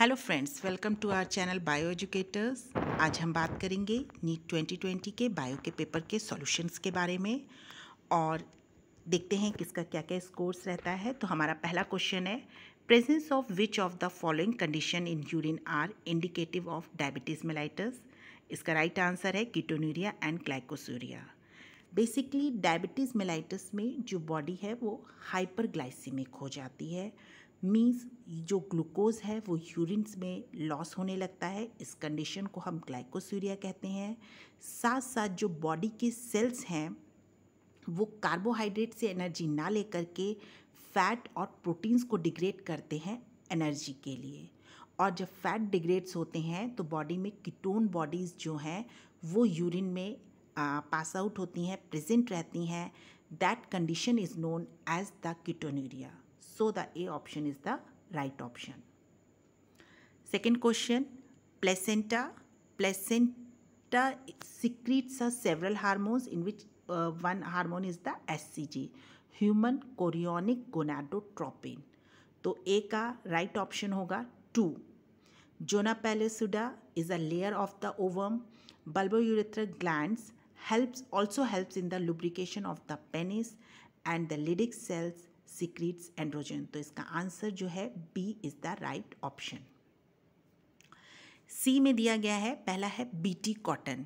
Hello friends welcome to our channel bio educators आज हम बात करेंगे नीट 2020 के बायो के पेपर के सॉल्यूशंस के बारे में और देखते हैं किसका क्या क्या स्कोर्स रहता है तो हमारा पहला क्वेश्चन है presence of which of the following condition in urine are indicative of diabetes mellitus इसका राइट right आंसर है ketonuria and glycosuria basically diabetes mellitus में जो बॉडी है वो हाइपरग्लाइसीमिक हो जाती है मीन्स जो ग्लूकोज है वो यूरिन्स में लॉस होने लगता है इस कंडीशन को हम ग्लाइकोसूरिया कहते हैं साथ साथ जो बॉडी के सेल्स हैं वो कार्बोहाइड्रेट से एनर्जी ना लेकर के फैट और प्रोटीन्स को डिग्रेड करते हैं एनर्जी के लिए और जब फैट डिग्रेड्स होते हैं तो बॉडी में कीटोन बॉडीज़ जो हैं वो यूरिन में आ, पास आउट होती हैं प्रेजेंट रहती हैं that condition is known as the ketonuria So the A option is the right option. Second question, placenta. Placenta secretes several hormones in which uh, one hormone is the SCG, human chorionic gonadotropin. So A ka right option होगा two. Zona pellucida is a layer of the ovum. Bulbourethral glands helps also helps in the lubrication of the penis and the lytic cells secretes androgen तो इसका answer जो है B is the right option C में दिया गया है पहला है बीटी कॉटन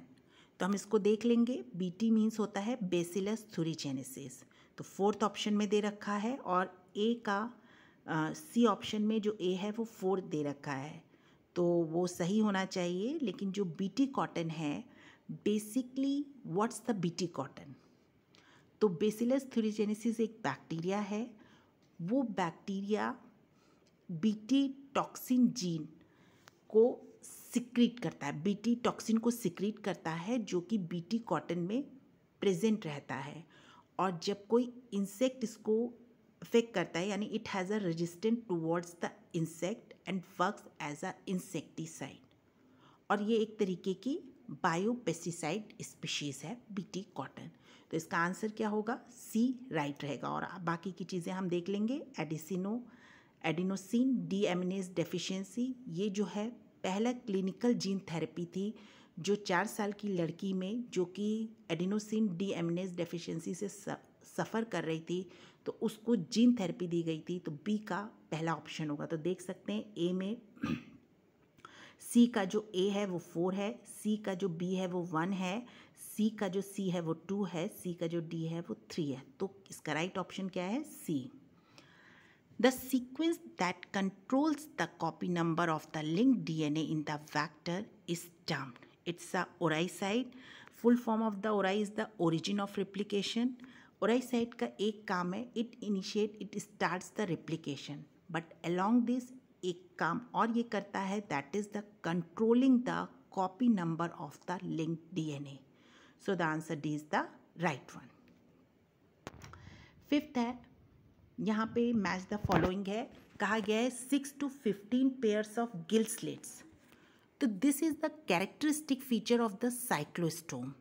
तो हम इसको देख लेंगे बीटी मीन्स होता है बेसिलस थुरीजेनेसिस तो फोर्थ ऑप्शन में दे रखा है और ए का सी uh, ऑप्शन में जो ए है वो फोर्थ दे रखा है तो वो सही होना चाहिए लेकिन जो बीटी कॉटन है basically what's the BT cotton तो बेसिलस थ्यूरीजेनेसिस एक बैक्टीरिया है वो बैक्टीरिया बीटी टॉक्सिन जीन को सिक्रीट करता है बीटी टॉक्सिन को सिक्रीट करता है जो कि बीटी कॉटन में प्रेजेंट रहता है और जब कोई इंसेक्ट इसको इफेक्ट करता है यानी it has a resistant towards the insect and work as a insecticide और ये एक तरीके की बायोपेस्टिसाइड स्पीशीज़ है बीटी कॉटन तो इसका आंसर क्या होगा सी राइट रहेगा और बाकी की चीज़ें हम देख लेंगे adenosine adenosine deaminase deficiency ये जो है पहला क्लिनिकल जीन थेरेपी थी जो चार साल की लड़की में जो कि एडिनोसिन डी एमिनेस डेफिशिएंसी से सफ़र कर रही थी तो उसको जीन थेरेपी दी गई थी तो बी का पहला ऑप्शन होगा तो देख सकते हैं ए में सी का जो ए है वो फोर है सी का जो बी है वो वन है सी का जो सी है वो टू है सी का जो डी है वो थ्री है तो इसका राइट ऑप्शन क्या है C the sequence that controls the copy number of the link D N A in the vector is term it's a ori site full form of the ori is the origin of replication ori site का एक काम है it initiate it start the replication but along this एक काम और ये करता है that is the controlling the copy number of the link D N A so the answer D is the right one fifth है यहाँ पे match the following है कहा गया है six two fifteen pairs of gill slits तो this is the characteristic feature of the cyclostome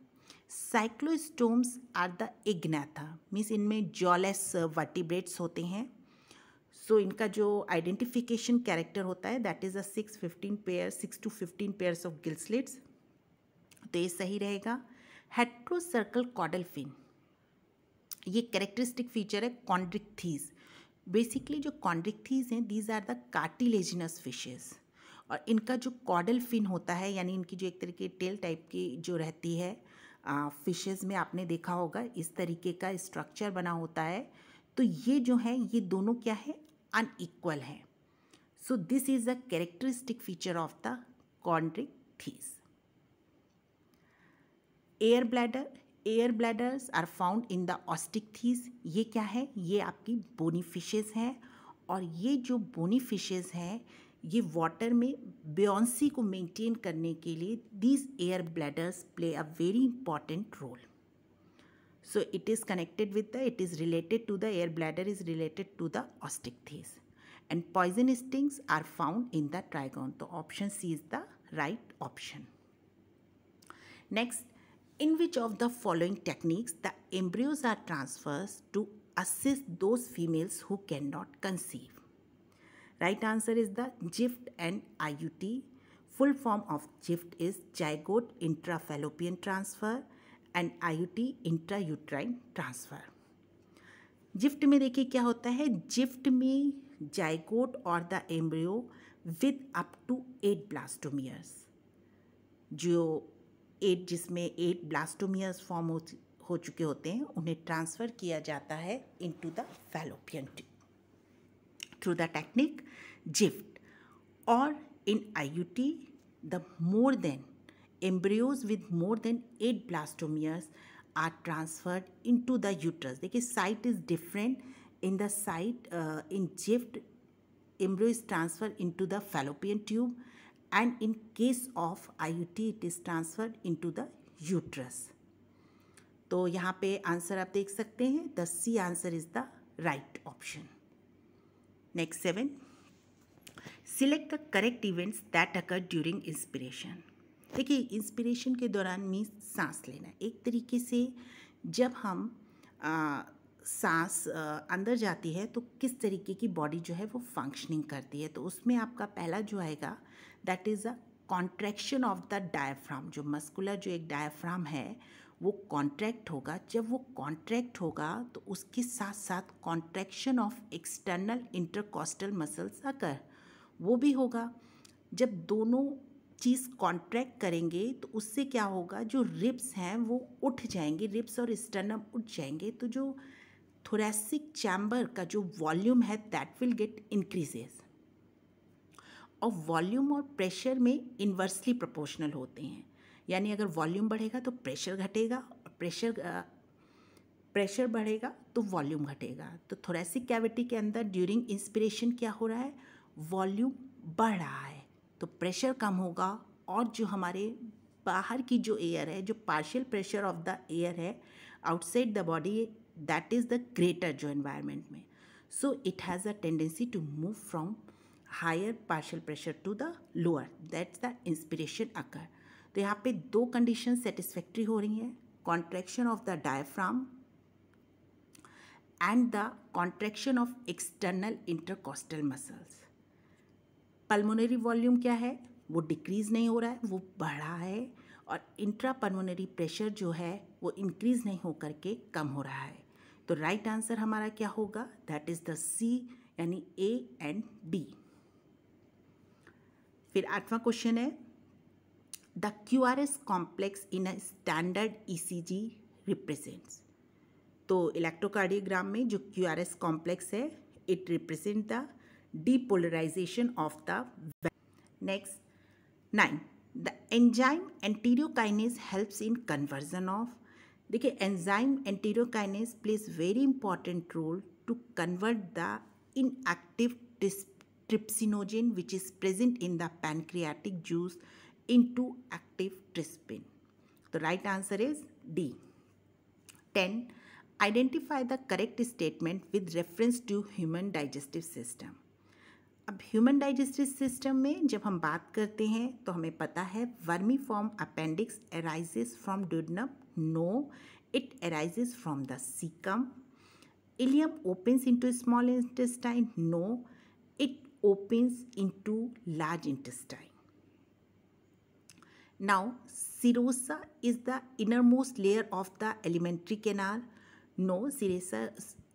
cyclostomes are the agnatha means इनमें jawless vertebrates होते हैं सो so, इनका जो आइडेंटिफिकेशन कैरेक्टर होता है that is a six fifteen pair six two fifteen pairs of gill slits तो ये सही रहेगा हेट्रोसर्कल कॉडल फिन ये कैरेक्टरिस्टिक फीचर है कॉन्ड्रिकथीज बेसिकली जो कॉन्ड्रिक्थीज हैं these are the cartilaginous fishes और इनका जो कॉडल फिन होता है यानी इनकी जो एक तरीके टेल टाइप की जो रहती है फिशेज़ में आपने देखा होगा इस तरीके का स्ट्रक्चर बना होता है तो ये जो है ये दोनों क्या है अनइक्वल है so this is a characteristic feature of the chondrichthyes air bladder air bladders are found in the osteichthyes ये क्या है ये आपकी बोनी फिशेज़ हैं और ये जो बोनी फिशेज़ हैं ये वाटर में ब्योंसी को मेंटेन करने के लिए these air bladders play a very important role so it is connected with the it is related to the air bladder is related to the osteichthyes and poison stings are found in the trygon तो option C is the right option next In which of the following techniques the embryos are transferred to assist those females who cannot conceive? Right answer is the GIFT and IUT. Full form of GIFT is Zygote Intrafallopian Transfer and IUT Intrauterine Transfer. GIFT me, देखिए क्या होता है gift में zygote और the embryo with up to eight जो eight जिसमें eight blastomeres form हो हो चुके होते हैं उन्हें ट्रांसफ़र किया जाता है into the fallopian tube through the technique GIFT और in IUT the more than with more than eight blastomeres are are into the uterus देखिए site is different in the site in GIFT embryo is transfer into the fallopian tube and in case of IUT it is transferred into the uterus. तो यहाँ पे answer आप देख सकते हैं the C answer is the right option next seven select the correct events that occur during inspiration देखिए inspiration के दौरान मीन्स सांस लेना एक तरीके से जब हम सांस अंदर जाती है तो किस तरीके की बॉडी जो है वो फंक्शनिंग करती है तो उसमें आपका पहला जो आएगा that is a contraction of the diaphragm जो मस्कुलर जो एक डायफ्राम है वो कॉन्ट्रैक्ट होगा जब वो कॉन्ट्रैक्ट होगा तो उसके साथ साथ contraction of external intercostal muscles आकर वो भी होगा जब दोनों चीज़ कॉन्ट्रैक्ट करेंगे तो उससे क्या होगा जो रिब्स हैं वो उठ जाएंगे रिब्स और स्टर्नम उठ जाएंगे तो जो थोरेसिक चैम्बर का जो वॉल्यूम है दैट विल गेट इंक्रीजेस और वॉल्यूम और प्रेशर में इन्वर्सली प्रोपोर्शनल होते हैं यानी अगर वॉल्यूम बढ़ेगा तो प्रेशर घटेगा और प्रेशर प्रेशर बढ़ेगा तो वॉल्यूम घटेगा तो थोरेसिक कैविटी के अंदर ड्यूरिंग इंस्पिरेशन क्या हो रहा है वॉल्यूम बढ़ रहा है तो प्रेशर कम होगा और जो हमारे बाहर की जो एयर है जो partial pressure of the air है outside the body that is the greater जो एनवायरमेंट में so it has a tendency to move from higher partial pressure to the lower that's the inspiration occur तो यहाँ पे दो condition satisfactory हो रही हैं contraction of the diaphragm and the contraction of external intercostal muscles pulmonary volume क्या है वो डिक्रीज नहीं हो रहा है वो बढ़ा है और इंट्रा पलमोनरी प्रेशर जो है वो इंक्रीज़ नहीं होकर के कम हो रहा है तो राइट आंसर हमारा क्या होगा दैट इज द सी यानी ए एंड डी फिर आठवां क्वेश्चन है the Q R S complex in a standard E C G represents तो इलेक्ट्रोकार्डियोग्राम में जो क्यू आर एस कॉम्प्लेक्स है it represent the depolarisation of the next nine the enzyme enterokinase helps in conversion of देखिए enzyme enterokinase plays very important role to convert the inactive trypsinogen which is present in the pancreatic juice to active trypsin तो right answer is D ten identify the correct statement with reference to human digestive system अब human digestive system में जब हम बात करते हैं तो हमें पता है vermiform appendix arises from duodenum no It arises from the cecum. Ileum opens into small intestine? No. It opens into large intestine. Now, serosa is the innermost layer of the alimentary canal. No, serosa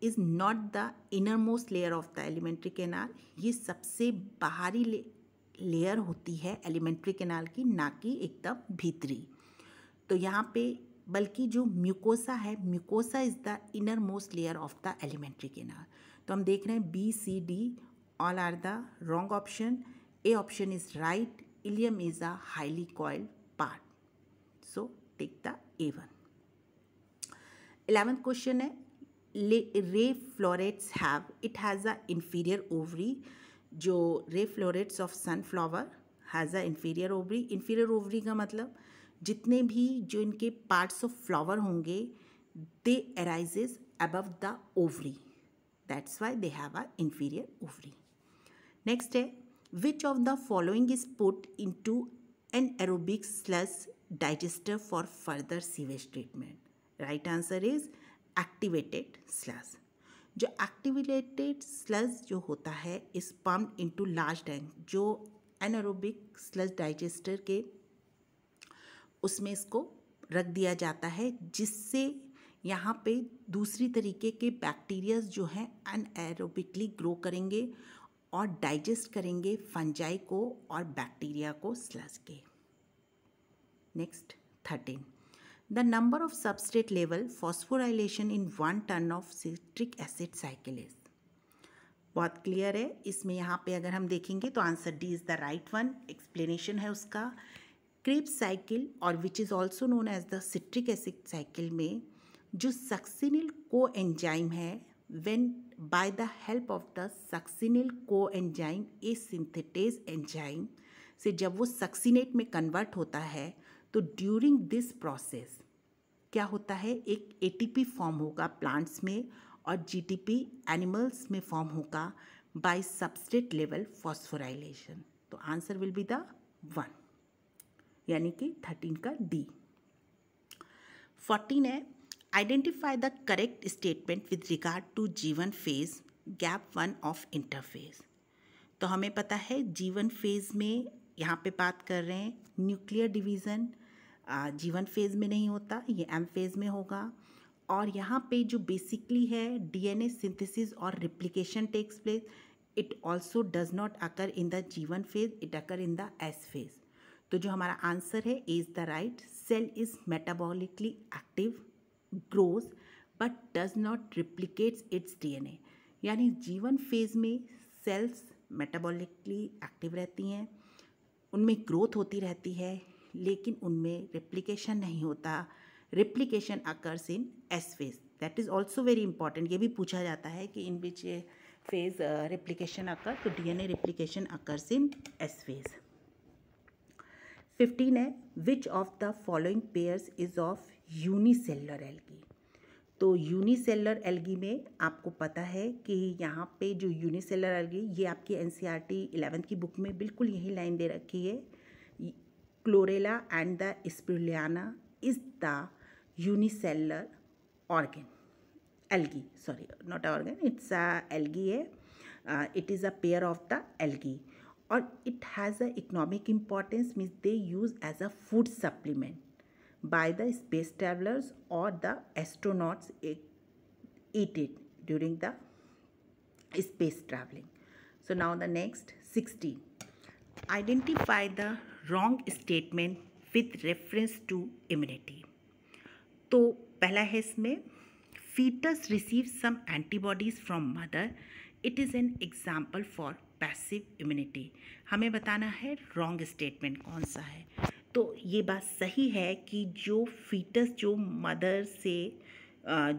is not the innermost layer of the alimentary canal ye sabse bahari layer hoti hai alimentary canal ki na ki ekdam bhitri to yahan pe बल्कि जो mucosa है mucosa is the inner innermost layer of the alimentary canal तो हम देख रहे हैं B C D all are the wrong option A option is right ileum is a highly coiled part so take the A one eleventh question है ray florets have it has a inferior ovary जो ray florets of sunflower has a inferior ovary inferior ovary का मतलब जितने भी जो इनके parts of flower होंगे they arises above the ovary that's why they have a inferior ovary next है which of the following is put into anaerobic sludge digester for further sewage treatment right answer is activated sludge जो activated sludge जो होता है is pump to large tank जो anaerobic sludge digester के उसमें इसको रख दिया जाता है जिससे यहाँ पे दूसरी तरीके के बैक्टीरियाज जो हैं अनएरोबिकली ग्रो करेंगे और डाइजेस्ट करेंगे फंजाई को और बैक्टीरिया को स्लज के next thirteen the number of substrate level phosphorylation in one turn of citric acid cycle बहुत क्लियर है इसमें यहाँ पे अगर हम देखेंगे तो answer D is the right one explanation है उसका क्रेप साइकिल और which is also known as the citric acid cycle में जो सक्सिनिल को एंजाइम है when by the help of the the coenzyme A synthetase enzyme से जब वो succinate में कन्वर्ट होता है तो ड्यूरिंग दिस प्रोसेस क्या होता है एक ए फॉर्म होगा प्लांट्स में और जी एनिमल्स में फॉर्म होगा बाय सबस्टेट लेवल फॉस्फोराइलेशन तो answer will be the one यानी कि थर्टीन का डी फोर्टीन है identify the correct statement with regard to G one phase gap one of interphase तो हमें पता है जीवन फेज में यहाँ पे बात कर रहे हैं न्यूक्लियर डिवीज़न जीवन फेज में नहीं होता ये एम फेज में होगा और यहाँ पे जो बेसिकली है डीएनए सिंथेसिस और replication takes place it also does not occur in the G one phase it occur in the S phase तो जो हमारा आंसर है is the right cell is metabolically active grows but does not replicates its DNA यानी G one phase में sales metabolically active रहती हैं उनमें ग्रोथ होती रहती है लेकिन उनमें रिप्लीकेशन नहीं होता replication occurs in S phase that is also very important ये भी पूछा जाता है कि इन बीच फेज रिप्लीकेशन अकर तो DNA replication occurs in S phase fifteen है which of the following pairs is of unicellular algae तो यूनिसेलर एल्गी में आपको पता है कि यहाँ पे जो यूनिसेलर एल्गी ये आपकी N C R T eleventh की बुक में बिल्कुल यही लाइन दे रखी है chlorella and the spirulina is the unicellular organ algae sorry not organ it's a algae है it is a pair of the algae or it has an economic importance means they use as a food supplement by the space travelers or the astronauts eh, eat it during the space traveling. So now the next 16. Identify the wrong statement with reference to immunity. So first, fetus receives some antibodies from mother it is an example for passive immunity हमें बताना है wrong statement कौन सा है तो ये बात सही है कि जो फीटस जो मदर से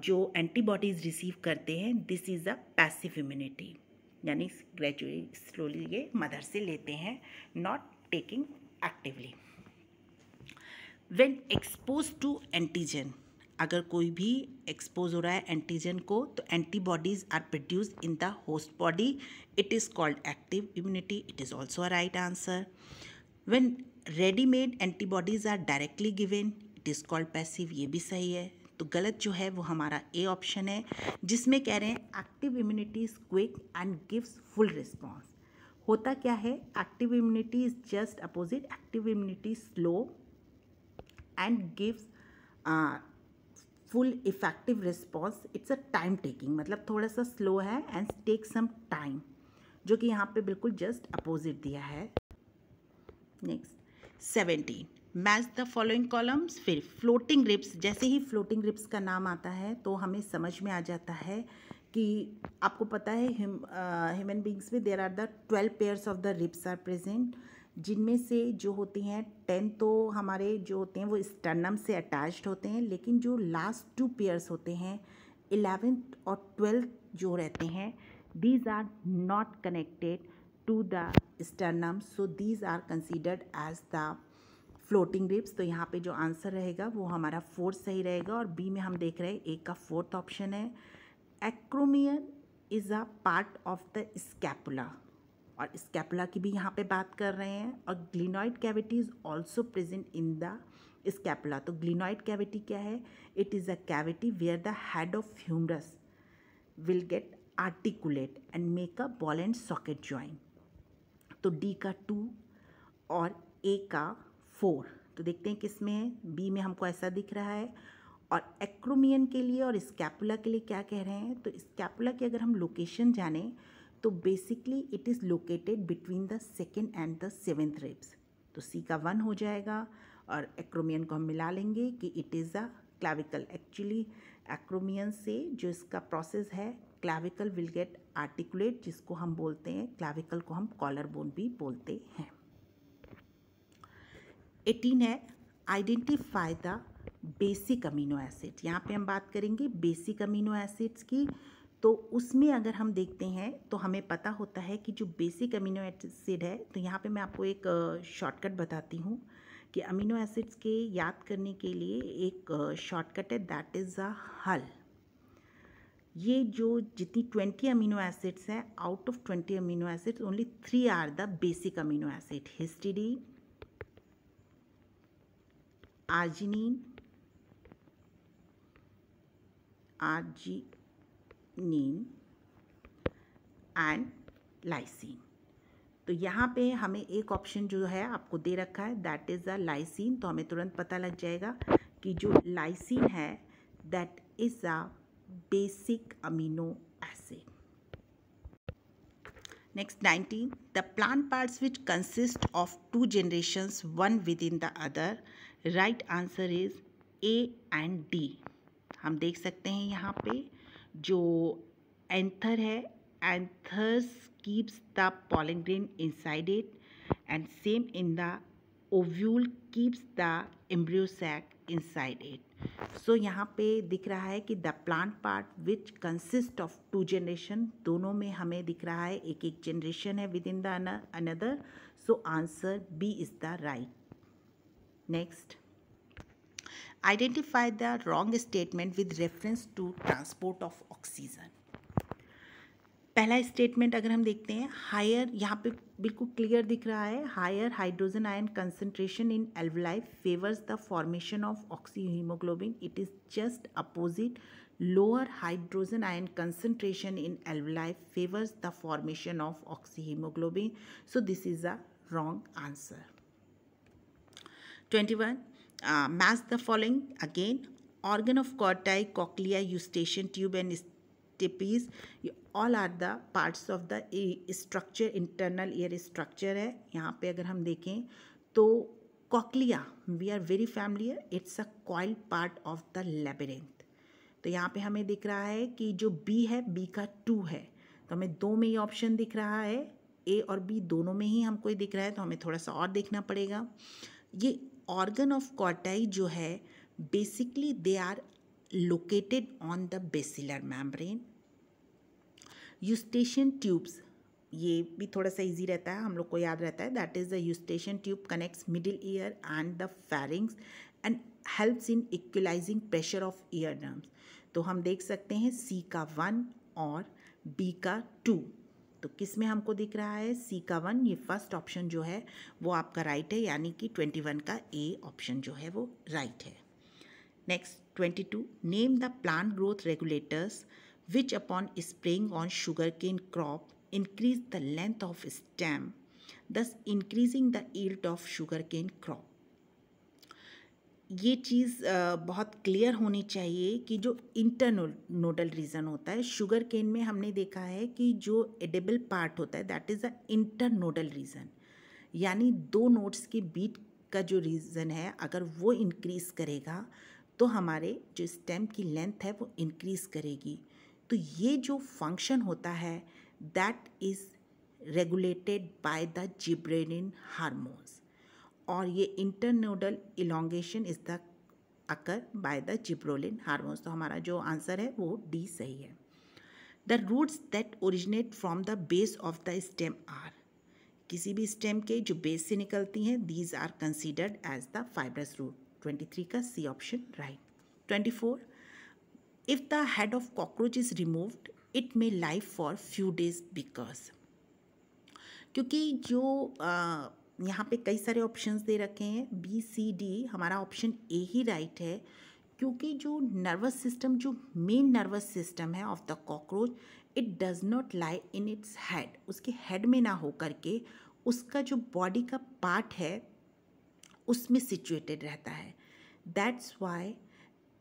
जो एंटीबॉडीज़ रिसीव करते हैं this is a passive immunity यानी ग्रेजुअली स्लोली ये मदर से लेते हैं not taking actively when expose to antigen अगर कोई भी एक्सपोज हो रहा है एंटीजन को तो antibodies are produce in the host body it is called active immunity it is also a right answer when readymade antibodies are directly given it is called passive ये भी सही है तो गलत जो है वो हमारा ए ऑप्शन है जिसमें कह रहे हैं active immunity is quick and gives full response होता क्या है active immunity is just opposite active immunity slow and gives full effective response it's a time taking मतलब थोड़ा सा स्लो है एंड टेक सम टाइम जो कि यहाँ पे बिल्कुल जस्ट अपोजिट दिया है next seventeen match the following columns फिर फ्लोटिंग रिप्स जैसे ही फ्लोटिंग रिप्स का नाम आता है तो हमें समझ में आ जाता है कि आपको पता है ह्यूमन बींग्स uh, में there are the twelve pairs of the ribs are present जिनमें से जो होती हैं टेन तो हमारे जो होते हैं वो स्टर्नम से अटैच्ड होते हैं लेकिन जो लास्ट टू पेयर्स होते हैं इलेवेंथ और ट्वेल्थ जो रहते हैं these are not connected to the sternum so these are considered as the floating ribs तो यहाँ पे जो आंसर रहेगा वो हमारा फोर्थ सही रहेगा और बी में हम देख रहे हैं ए का फोर्थ ऑप्शन है acromion is a part of the scapula और स्कैपुला की भी यहाँ पे बात कर रहे हैं और glenoid cavity is also present in the scapula तो ग्लिनॉइड कैविटी क्या है it is a cavity where the head of humerus will get articulate and make a ball and socket join तो डी का टू और A का four तो देखते हैं किस में है बी में हमको ऐसा दिख रहा है और एक्रोमियन के लिए और स्कैपुला के लिए क्या कह रहे हैं तो स्कैपुला की अगर हम लोकेशन जाने तो basically it is located between the second and the seventh ribs तो सी का वन हो जाएगा और एक्रोमियन को हम मिला लेंगे कि it is a clavicle actually acromion से जो इसका प्रोसेस है क्लाविकल विल गेट आर्टिकुलेट जिसको हम बोलते हैं क्लाविकल को हम कॉलर बोन भी बोलते हैं एटीन है identify the basic amino acid यहाँ पे हम बात करेंगे बेसिक अमीनो एसिड्स की तो उसमें अगर हम देखते हैं तो हमें पता होता है कि जो बेसिक अमीनो एसिड है तो यहाँ पे मैं आपको एक शॉर्टकट बताती हूँ कि अमीनो एसिड्स के याद करने के लिए एक शॉर्टकट है दैट इज़ अ हल ये जो जितनी ट्वेंटी अमीनो एसिड्स हैं out of twenty amino acids only three are the basic amino acid histidine arginine arginine and lysine तो यहाँ पे हमें एक ऑप्शन जो है आपको दे रखा है दैट इज़ द लाइसिन तो हमें तुरंत पता लग जाएगा कि जो लाइसिन है that is a basic amino acid nineteen the The parts which consist of two two one within the other right answer is A and D हम देख सकते हैं यहाँ पे जो एंथर है anthers keeps the pollen grain in inside it and same in the ovule keeps the embryo sac inside it so यहाँ पे दिख रहा है कि the plant part which consist of to generation दोनों में हमें दिख रहा है एक एक जनरेशन है within the another so answer B is the right next identify the wrong statement with reference to transport of oxygen पहला स्टेटमेंट अगर हम देखते हैं हायर यहाँ पे बिल्कुल क्लियर दिख रहा है higher hydrogen ion concentration in alveoli favours the formation of oxy haemoglobin it is just opposite lower hydrogen ion concentration in alveoli favours the formation of oxy haemoglobin so this is a wrong answer twenty one uh, match the following again organ of corti cochlea eustachian tube and stapes all are the parts of the structure internal ear structure है यहाँ पे अगर हम देखें तो cochlea we are very familiar it's a coil part of the labyrinth तो यहाँ पे हमें दिख रहा है कि जो B है B का टू है तो हमें दो में ही ऑप्शन दिख रहा है A और B दोनों में ही हमको ये दिख रहा है तो हमें थोड़ा सा और देखना पड़ेगा ये ऑर्गन ऑफ Cauti जो है basically they are located on the basilar membrane. Eustachian tubes ये भी थोड़ा सा इजी रहता है हम लोग को याद रहता है that is the Eustachian tube connects middle ear and the pharynx and helps in equalising pressure of ear norms तो हम देख सकते हैं सी का वन और बी का टू तो किस में हमको दिख रहा है सी का वन ये फर्स्ट ऑप्शन जो है वो आपका राइट है यानी कि ट्वेंटी वन का ए ऑप्शन जो है वो राइट है next twenty two name the plant growth regulators which upon spraying on sugar cane crop increase the length of stem thus increasing the yield of sugar cane crop ये चीज़ बहुत clear होनी चाहिए कि जो इंटरनल नोडल रीज़न होता है sugar cane में हमने देखा है कि जो एडेबल पार्ट होता है that is the inter nodal region यानी दो नोट्स के बीट का जो रीज़न है अगर वो इंक्रीज़ करेगा तो हमारे जो स्टेम की लेंथ है वो इनक्रीज़ करेगी तो ये जो फंक्शन होता है that is regulated by the gibberellin hormones और ये internodal elongation is the occur by the gibberellin hormones तो हमारा जो आंसर है वो डी सही है the roots that originate from the base of the stem are किसी भी स्टेम के जो बेस से निकलती हैं these are considered as the fibrous root twenty three का C option right twenty four if the head of cockroach is removed it may live for few days because क्योंकि जो uh, यहाँ पे कई सारे ऑप्शंस दे रखे हैं बी सी डी हमारा ऑप्शन ए ही राइट है क्योंकि जो नर्वस सिस्टम जो मेन नर्वस सिस्टम है of the cockroach it does not lie in its head उसके हेड में ना हो करके उसका जो बॉडी का पार्ट है उसमें सिचुएटेड रहता है that's why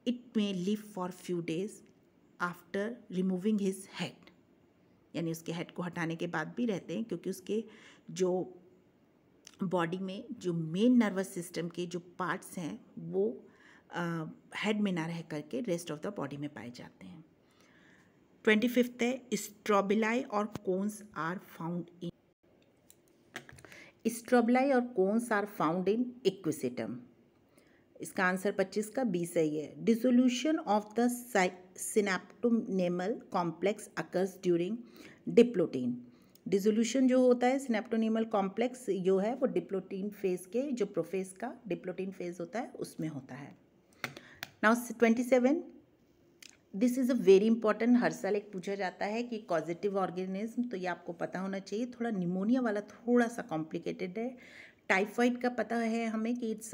it may live for few days after removing his head यानी उसके हेड को हटाने के बाद भी रहते हैं क्योंकि उसके जो बॉडी में जो मेन नर्वस सिस्टम के जो पार्ट्स हैं वो हेड में ना रह करके रेस्ट ऑफ द बॉडी में पाए जाते हैं ट्वेंटी फिफ्थ है स्ट्रॉबिलाई और cones are found in strobili और cones are found in Equisetum इसका आंसर पच्चीस का बी सही है dissolution of the synaptonemal complex occurs during diplotene dissolution जो होता है सिनेप्टोनिमल कॉम्प्लेक्स जो है वो डिप्लोटीन फेज के जो प्रोफेज का डिप्लोटीन फेज होता है उसमें होता है now twenty seven this is a very important हर साल एक पूछा जाता है कि पॉजिटिव ऑर्गेनिज्म तो ये आपको पता होना चाहिए थोड़ा निमोनिया वाला थोड़ा सा कॉम्प्लिकेटेड है टाइफाइड का पता है हमें कि it's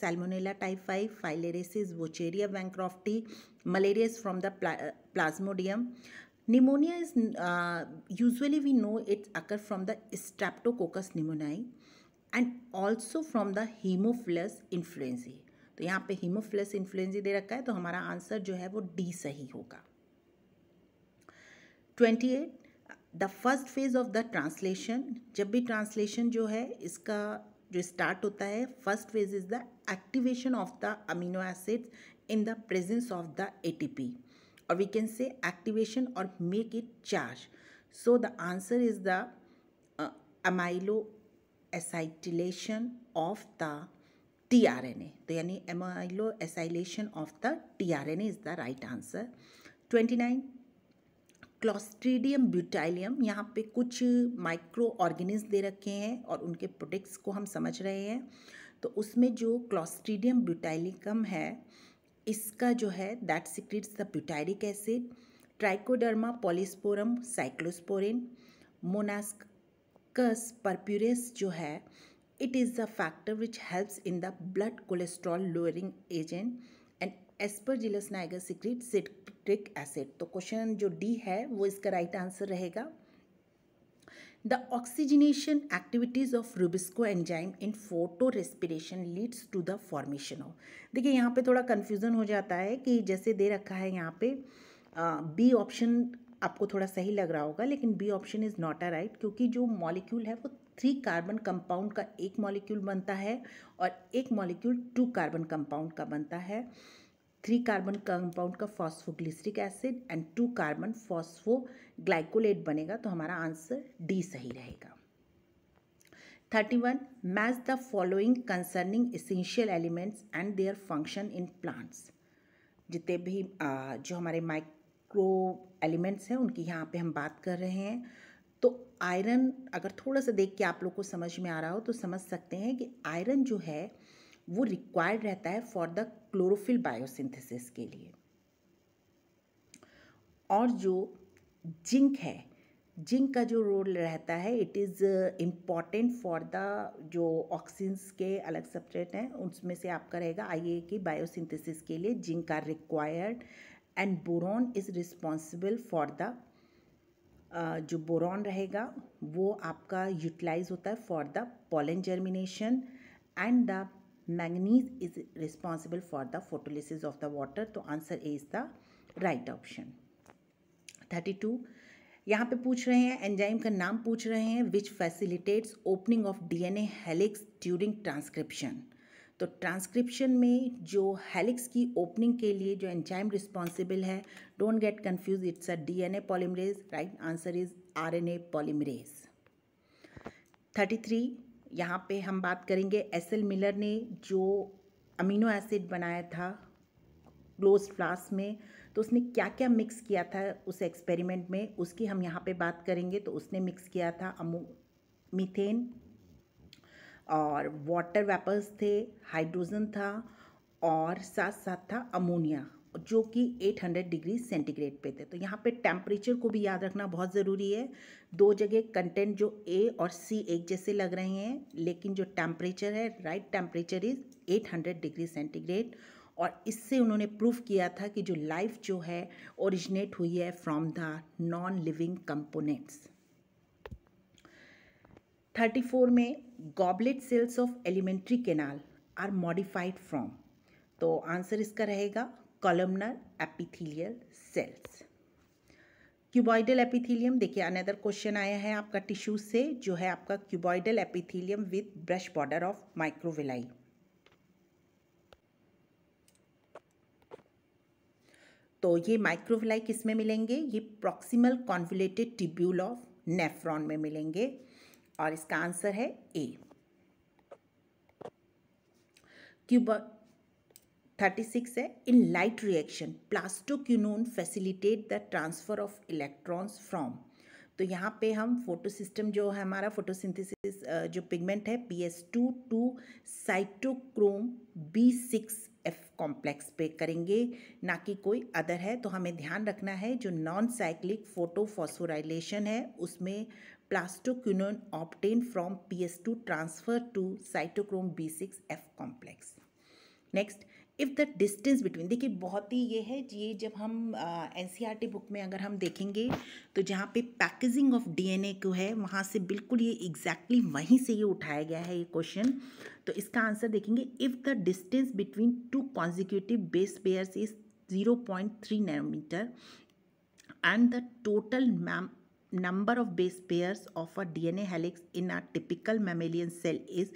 Salmonella typhoid filariasis Wuchereria bancrofti malaria from the Plasmodium Pneumonia is uh, usually we know it occur from the Streptococcus pneumoniae and also from the Haemophilus influenzae तो यहाँ पे हीमोफ्लस इन्फ्लुएंजी दे रखा है तो हमारा आंसर जो है वो डी सही होगा twenty eight the first phase of the translation जब भी ट्रांसलेशन जो है इसका जो स्टार्ट होता है first phase is the activation of the amino acids in the presence of the ATP or we can say activation or make it charge so the answer is the uh, amylo amyloacetylation of the tRNA तो यानी amyloacetylation of the tRNA is the right answer 29 Clostridium butylicum यहाँ पे कुछ micro organism दे रखे हैं और उनके products को हम समझ रहे हैं तो उसमें जो क्लॉस्ट्रीडियम ब्यूटाइलिकम है इसका जो है that secretes the butyric acid Trichoderma polysporum cyclosporin Monascus purpureus जो है it is the factor which helps in the blood cholesterol lowering agent and Aspergillus niger secrete citric acid तो क्वेश्चन जो D है वो इसका राइट आंसर रहेगा the oxygenation activities of RuBisCO enzyme in photo respiration leads to the formation of देखिए यहाँ पे थोड़ा कन्फ्यूज़न हो जाता है कि जैसे दे रखा है यहाँ पे बी uh, ऑप्शन आपको थोड़ा सही लग रहा होगा लेकिन B option is not a right क्योंकि जो मॉलिक्यूल है वो थ्री कार्बन कंपाउंड का एक मॉलिक्यूल बनता है और एक मॉलिक्यूल टू कार्बन कंपाउंड का बनता है थ्री कार्बन कंपाउंड का phosphoglyceric acid and two carbon phosphoglycolate बनेगा तो हमारा आंसर डी सही रहेगा thirty one match the following concerning essential elements and their function in plants जितने भी आ, जो हमारे माइक्रो एलिमेंट्स हैं उनकी यहाँ पे हम बात कर रहे हैं तो आयरन अगर थोड़ा सा देख के आप लोग को समझ में आ रहा हो तो समझ सकते हैं कि आयरन जो है वो रिक्वायर्ड रहता है फॉर द क्लोरोफिल बायोसिंथेसिस के लिए और जो जिंक है जिंक का जो रोल रहता है it is important for the जो ऑक्सीन्स के अलग सब्जेक्ट हैं उसमें से आपका रहेगा आइए कि बायोसिंथेसिस के लिए zinc are required and boron is responsible for the जो बोरॉन रहेगा वो आपका यूटिलाइज होता है for the pollen germination and the manganese is responsible for the photolysis of the water तो answer A is the right option thirty two यहाँ पे पूछ रहे हैं एंजाइम का नाम पूछ रहे हैं which facilitates opening of DNA helix during transcription तो ट्रांसक्रिप्शन में जो हेलिक्स की ओपनिंग के लिए जो एंजाइम रिस्पॉन्सिबल है don't get confuse it's a DNA polymerase right answer is RNA polymerase thirty three यहाँ पे हम बात करेंगे एस एल मिलर ने जो अमीनो एसिड बनाया था क्लोज फ्लास्क में तो उसने क्या क्या मिक्स किया था उस एक्सपेरिमेंट में उसकी हम यहाँ पे बात करेंगे तो उसने मिक्स किया था अमो मीथेन और वाटर वेपर्स थे हाइड्रोजन था और साथ साथ था अमोनिया जो कि 800 डिग्री सेंटीग्रेड पे थे तो यहाँ पे टेम्परेचर को भी याद रखना बहुत ज़रूरी है दो जगह कंटेंट जो ए और सी एक जैसे लग रहे हैं लेकिन जो टेम्परेचर है right temperature is 800 degree centigrade और इससे उन्होंने प्रूव किया था कि जो लाइफ जो है ओरिजिनेट हुई है from the non living components thirty four में goblet cells of alimentary canal are modified from तो आंसर इसका रहेगा columnar epithelial cells cuboidal epithelium देखिए अनदर क्वेश्चन आया है आपका टिश्यू से जो है आपका cuboidal epithelium with brush border of microvilli तो ये माइक्रोविलाई किस में मिलेंगे ये proximal convoluted tubule of nephron में मिलेंगे और इसका आंसर है ए क्यूबा 36 है in light reaction plastoquinone facilitate the transfer of electrons from तो यहाँ पे हम फोटो सिस्टम जो है हमारा फोटोसिंथेसिस जो पिगमेंट है P S two two cytochrome B six F complex पे करेंगे ना कि कोई अदर है तो हमें ध्यान रखना है जो नॉन साइक्लिक फोटोफॉस्फोराइलेशन है उसमें plastoquinone obtain from P S two transfer to cytochrome B six F complex next if the distance between देखिए बहुत ही ये है ये जब हम एन सी बुक में अगर हम देखेंगे तो जहाँ पे पैकेजिंग ऑफ डीएनए को है वहाँ से बिल्कुल ये एग्जैक्टली exactly वहीं से ये उठाया गया है ये क्वेश्चन तो इसका आंसर देखेंगे if the distance between two consecutive base pairs is zero point three nanometre and the total मैम number of base pairs of a DNA helix in a typical mammalian cell is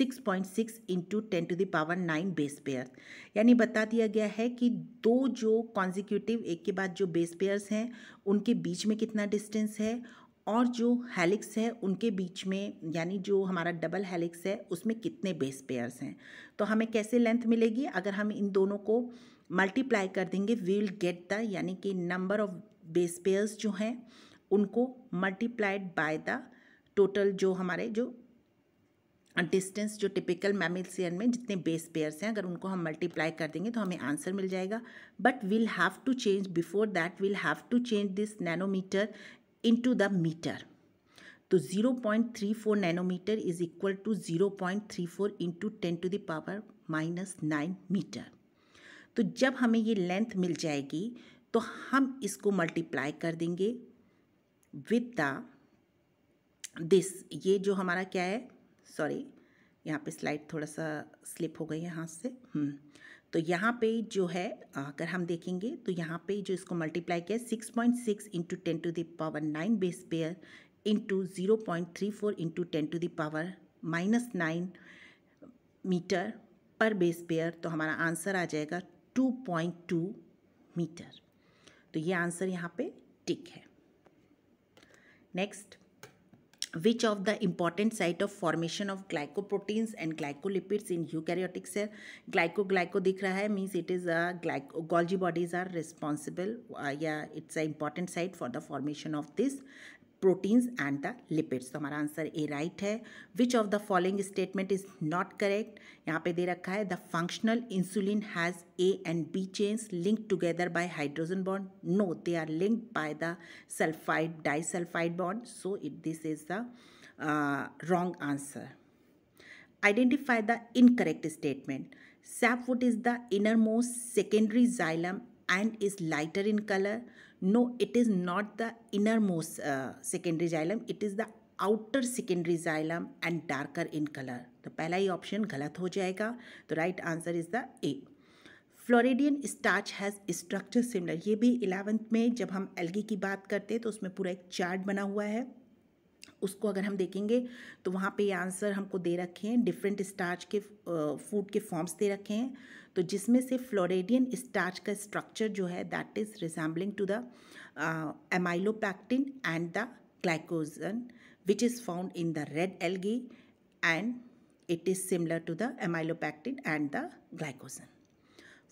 6.6 into 10 to the power 9 base pairs यानी बता दिया गया है कि दो जो consecutive एक के बाद जो बेस पेयर्स हैं उनके बीच में कितना डिस्टेंस है और जो हेलिक्स है उनके बीच में यानी जो हमारा डबल हेलिक्स है उसमें कितने बेस पेयर्स हैं तो हमें कैसे लेंथ मिलेगी अगर हम इन दोनों को मल्टीप्लाई कर देंगे वी विल गेट द यानी कि नंबर ऑफ बेस पेयर्स जो हैं उनको मल्टीप्लाइड बाय द टोटल जो हमारे जो डिस्टेंस जो टिपिकल मेमिलसियन में जितने बेस पेयर्स हैं अगर उनको हम मल्टीप्लाई कर देंगे तो हमें आंसर मिल जाएगा but will have to change before that will have to change this nanometre into the metre तो 0.34 nanometre is equal to 0.34 point three four into ten to the power minus nine metre तो जब हमें ये length मिल जाएगी तो हम इसको multiply कर देंगे विद द दिस ये जो हमारा क्या है सॉरी यहाँ पे स्लाइड थोड़ा सा स्लिप हो गई है हाथ से हम्म, तो यहाँ पे जो है अगर हम देखेंगे तो यहाँ पे जो इसको मल्टीप्लाई किया six point six into ten to the power nine base pair into zero point three four into ten to the power minus nine metre per base pair तो हमारा आंसर आ जाएगा टू पॉइंट टू मीटर तो ये answer यहाँ पे टिक है Next, which of the important site of formation of glycoproteins and glycolipids in eukaryotic cell glyco glyco दिख रहा है means it is a glyco Golgi bodies are responsible uh, yeah it's an important site for the formation of this proteins and the lipids तो हमारा answer A right है which of the following statement is not correct यहाँ पे दे रखा है the functional insulin has A and B chains link together by hydrogen bond no they are link by the sulphide disulphide bond so it this is the wrong answer. Identify statement incorrect statement. Is the inner most secondary xylem and is lighter in colour no it is not the innermost uh, secondary xylem it is the outer secondary xylem and darker in colour तो पहला ही option गलत हो जाएगा तो right answer is the A floridean starch has structure similar ये भी eleventh में जब हम एल्गी की बात करते हैं तो उसमें पूरा एक चार्ट बना हुआ है उसको अगर हम देखेंगे तो वहाँ पे आंसर हमको दे रखे हैं डिफरेंट स्टार्च के फूड के फॉर्म्स दे रखे हैं तो जिसमें से फ्लोरेडियन स्टार्च का स्ट्रक्चर जो है that is resembling to the amylopectin and the glycogen which is found in the red algae and is is to the amylopectin and the glycogen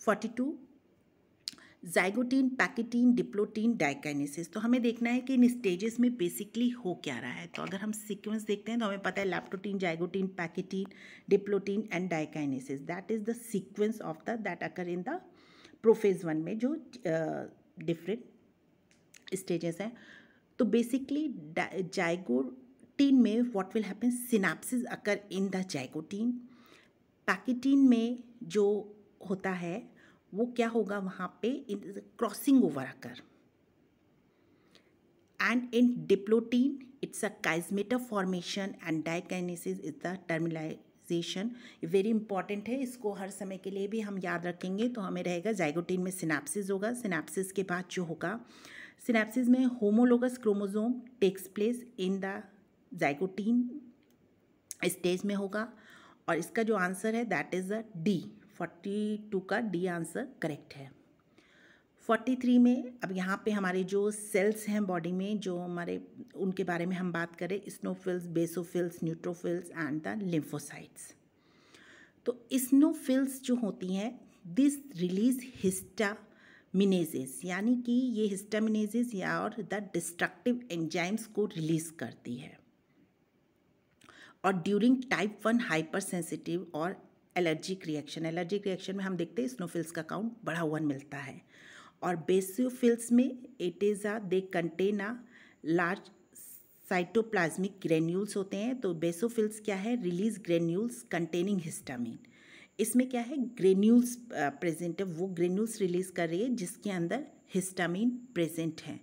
forty 42 zygotene pachytene diplotene diakinesis तो हमें देखना है कि इन stages में basically हो क्या रहा है तो अगर हम सीक्वेंस देखते हैं तो हमें पता है leptotene zygotene pachytene diplotene and diakinesis that is the sequence of the that occur in the prophase one में जो डिफरेंट uh, स्टेजेस हैं तो बेसिकली जाइगोटीन में what will happen synapsis occur in the zygotene pachytene में जो होता है वो क्या होगा वहाँ पे in crossing over occur and in diplotene it's a chasmeta formation and diakinesis is the terminalisation very important है इसको हर समय के लिए भी हम याद रखेंगे तो हमें रहेगा जाइगोटीन में सिनेप्सिस होगा सिनेप्सिस के बाद जो होगा सिनेप्सिस में homologous chromosome takes place in the zygotene stage में होगा और इसका जो आंसर है that is the D forty two का डी आंसर करेक्ट है फोर्टी थ्री में अब यहाँ पे हमारे जो सेल्स हैं बॉडी में जो हमारे उनके बारे में हम बात करें eosinophils basophils neutrophils and the lymphocytes तो स्नोफिल्स जो होती हैं दिस रिलीज हिस्टामिनेजेस यानी कि ये हिस्टामिनेजेस या और द डिस्ट्रक्टिव एंजाइम्स को रिलीज करती है और during type one hypersensitive और एलर्जिक रिएक्शन एलर्जिक रिएक्शन में हम देखते हैं स्नोफिल्स का काउंट बढ़ा हुआ मिलता है और बेसियोफिल्स में it is a they contain a large cytoplasmic granules होते हैं तो बेसोफिल्स क्या है रिलीज ग्रेन्यूल्स कंटेनिंग हिस्टामिन इसमें क्या है ग्रेन्यूल्स प्रेजेंट है वो ग्रेन्यूल्स रिलीज कर रही है जिसके अंदर हिस्टामिन प्रेजेंट है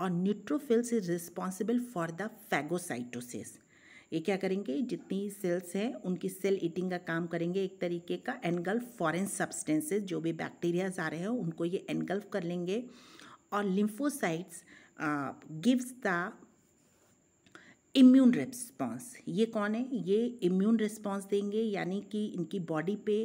और neutrophils is responsible for the phagocytosis ये क्या करेंगे जितनी सेल्स हैं उनकी सेल ईटिंग का काम करेंगे एक तरीके का एनगल्फ फॉरेन सब्सटेंसेस जो भी बैक्टीरियाज आ रहे हैं उनको ये एनगल्फ कर लेंगे और lymphocytes gives the immune response ये कौन है ये इम्यून रिस्पॉन्स देंगे यानी कि इनकी बॉडी पे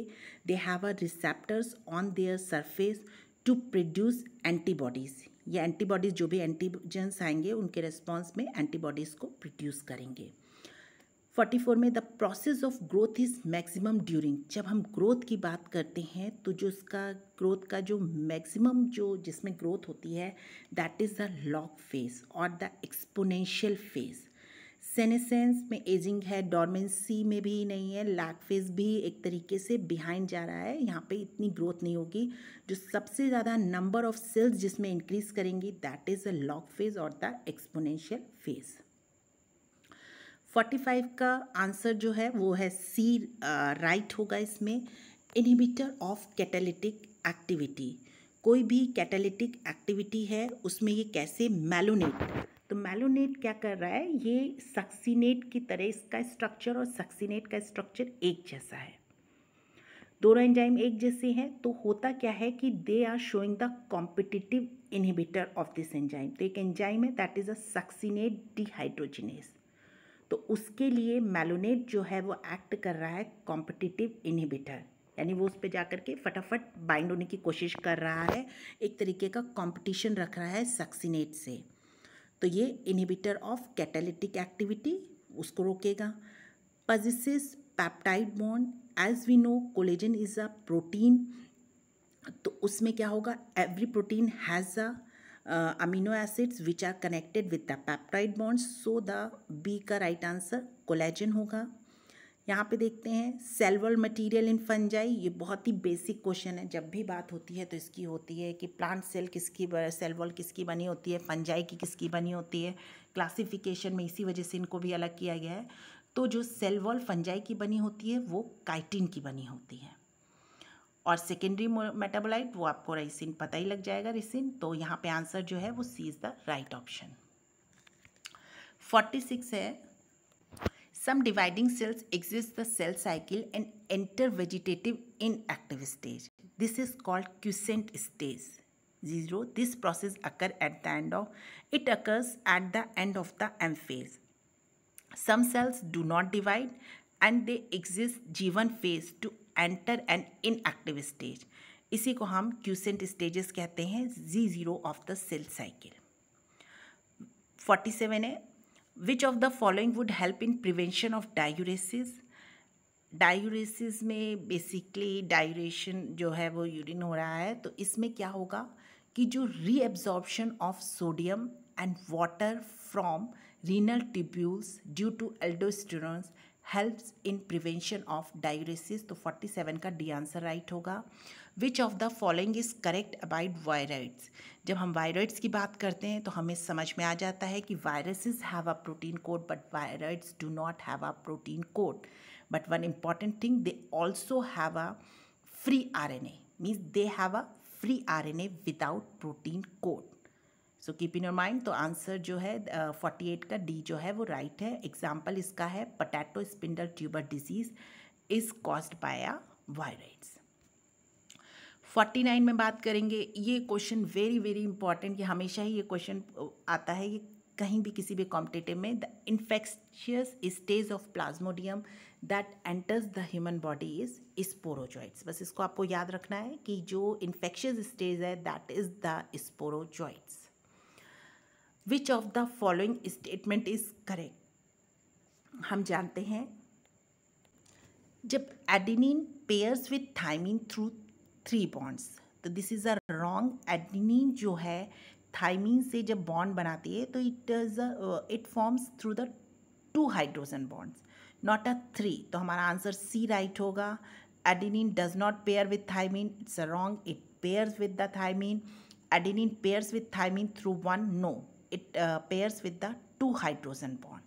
they have a receptors on their surface to produce antibodies ये एंटीबॉडीज़ जो भी एंटीजेंस आएंगे उनके रिस्पॉन्स में एंटीबॉडीज़ को प्रोड्यूस करेंगे फोर्टी फोर में the process of growth is maximum during जब हम ग्रोथ की बात करते हैं तो जो उसका ग्रोथ का जो मैक्सिमम जो जिसमें ग्रोथ होती है that is the log phase और द एक्सपोनेंशियल फेज़ सेनेसेंस में एजिंग है डॉर्मेंसी में भी नहीं है लैक फेज भी एक तरीके से बिहाइंड जा रहा है यहाँ पे इतनी ग्रोथ नहीं होगी जो सबसे ज़्यादा नंबर ऑफ सेल्स जिसमें इंक्रीज करेंगी that is a log phase और the exponential phase forty five का आंसर जो है वो है सी राइट होगा इसमें इनहिबिटर ऑफ कैटालिटिक एक्टिविटी कोई भी कैटालिटिक एक्टिविटी है उसमें ये कैसे मैलोनेट तो मैलोनेट क्या कर रहा है ये सक्सीनेट की तरह इसका स्ट्रक्चर और सक्सीनेट का स्ट्रक्चर एक जैसा है दोनों एंजाइम एक जैसे हैं तो होता क्या है कि they are showing the competitive inhibitor of this enzyme तो एक एंजाइम है that is a succinate dehydrogenase तो उसके लिए मैलोनेट जो है वो एक्ट कर रहा है कॉम्पिटिटिव इनहिबिटर यानी वो उस पर जा के फटाफट बाइंड होने की कोशिश कर रहा है एक तरीके का कंपटीशन रख रहा है सक्सीनेट से तो ये इनहिबिटर ऑफ कैटालिटिक एक्टिविटी उसको रोकेगा पजिसिस peptide bond as we know collagen is a protein तो उसमें क्या होगा every protein has a uh, amino acids which are connected with the peptide bonds so the b का right answer collagen होगा यहाँ पे देखते हैं सेलवल मटेरियल इन फंजाई ये बहुत ही बेसिक क्वेश्चन है जब भी बात होती है तो इसकी होती है कि प्लांट सेल किसकी सेल वॉल किसकी बनी होती है फंजाई की किसकी बनी होती है क्लासिफिकेशन में इसी वजह से इनको भी अलग किया गया है तो जो सेल वॉल फंजाई की बनी होती है वो काइटिन की बनी होती है और सेकेंडरी मेटाबोलाइट वो आपको राइसिन पता ही लग जाएगा रिसिन तो यहाँ पे आंसर जो है वो C is the right option forty six है some dividing cells exist the cell cycle and enter vegetative inactive stage this is called quiescent stage zero this process occur at the end of it occurs at the end of the M phase some cells do not divide and they exist G one phase to enter and inactive stage इसी को हम quiescent stages कहते हैं जी zero of the cell cycle forty seven है which of the following would help in prevention of diuresis diuresis में basically diuresis जो है वो यूरिन हो रहा है तो इसमें क्या होगा कि जो reabsorption of sodium and water from renal tubules due to aldosterones helps in prevention of diuresis तो 47 का डी आंसर राइट होगा which of the following is correct about viroids जब हम वायरॉइड्स की बात करते हैं तो हमें समझ में आ जाता है कि viruses have a protein code but viroids do not have a protein code but one important thing they also have a free R N A means they have a free R N A without protein code so keep in your mind तो answer जो है forty uh, eight का D जो है वो right right है example इसका है potato spindle tuber disease is caused bye uh virus forty nine में बात करेंगे ये क्वेश्चन वेरी वेरी इंपॉर्टेंट ये हमेशा ही ये क्वेश्चन uh, आता है ये कहीं भी किसी भी कॉम्पिटेटिव में the infectious stage of plasmodium that enters the human body is sporozoites बस इसको आपको याद रखना है कि जो इन्फेक्शियस स्टेज है that is the sporozoites which of the following statement is correct हम जानते हैं जब adenine pairs with thymine through three bonds तो this is a wrong adenine जो है थाइमिन से जब बॉन्ड बनाती है तो it is it forms through the two hydrogen bonds not a three तो हमारा आंसर सी राइट होगा adenine does not pair with thymine it's a wrong it pairs with the thymine adenine pairs with thymine through one no it uh, pairs with the two hydrogen bond.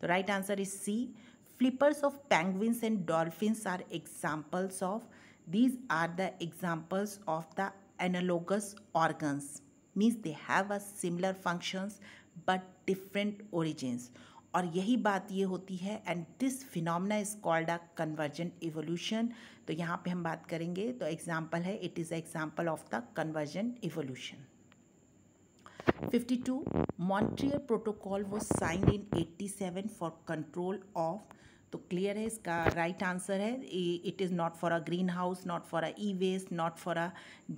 The right answer is C. Flippers of penguins and dolphins are examples of, these are the examples of the analogous organs. Means they have a similar functions but different origins. और यही बात ये होती है and this phenomena is called a convergent evolution तो यहाँ पे हम बात करेंगे तो एग्जांपल है it is a example of the convergent evolution 52 Montreal protocol वो signed in 87 for control of तो क्लियर है इसका राइट right आंसर है it is not for a greenhouse not for a E waste not for a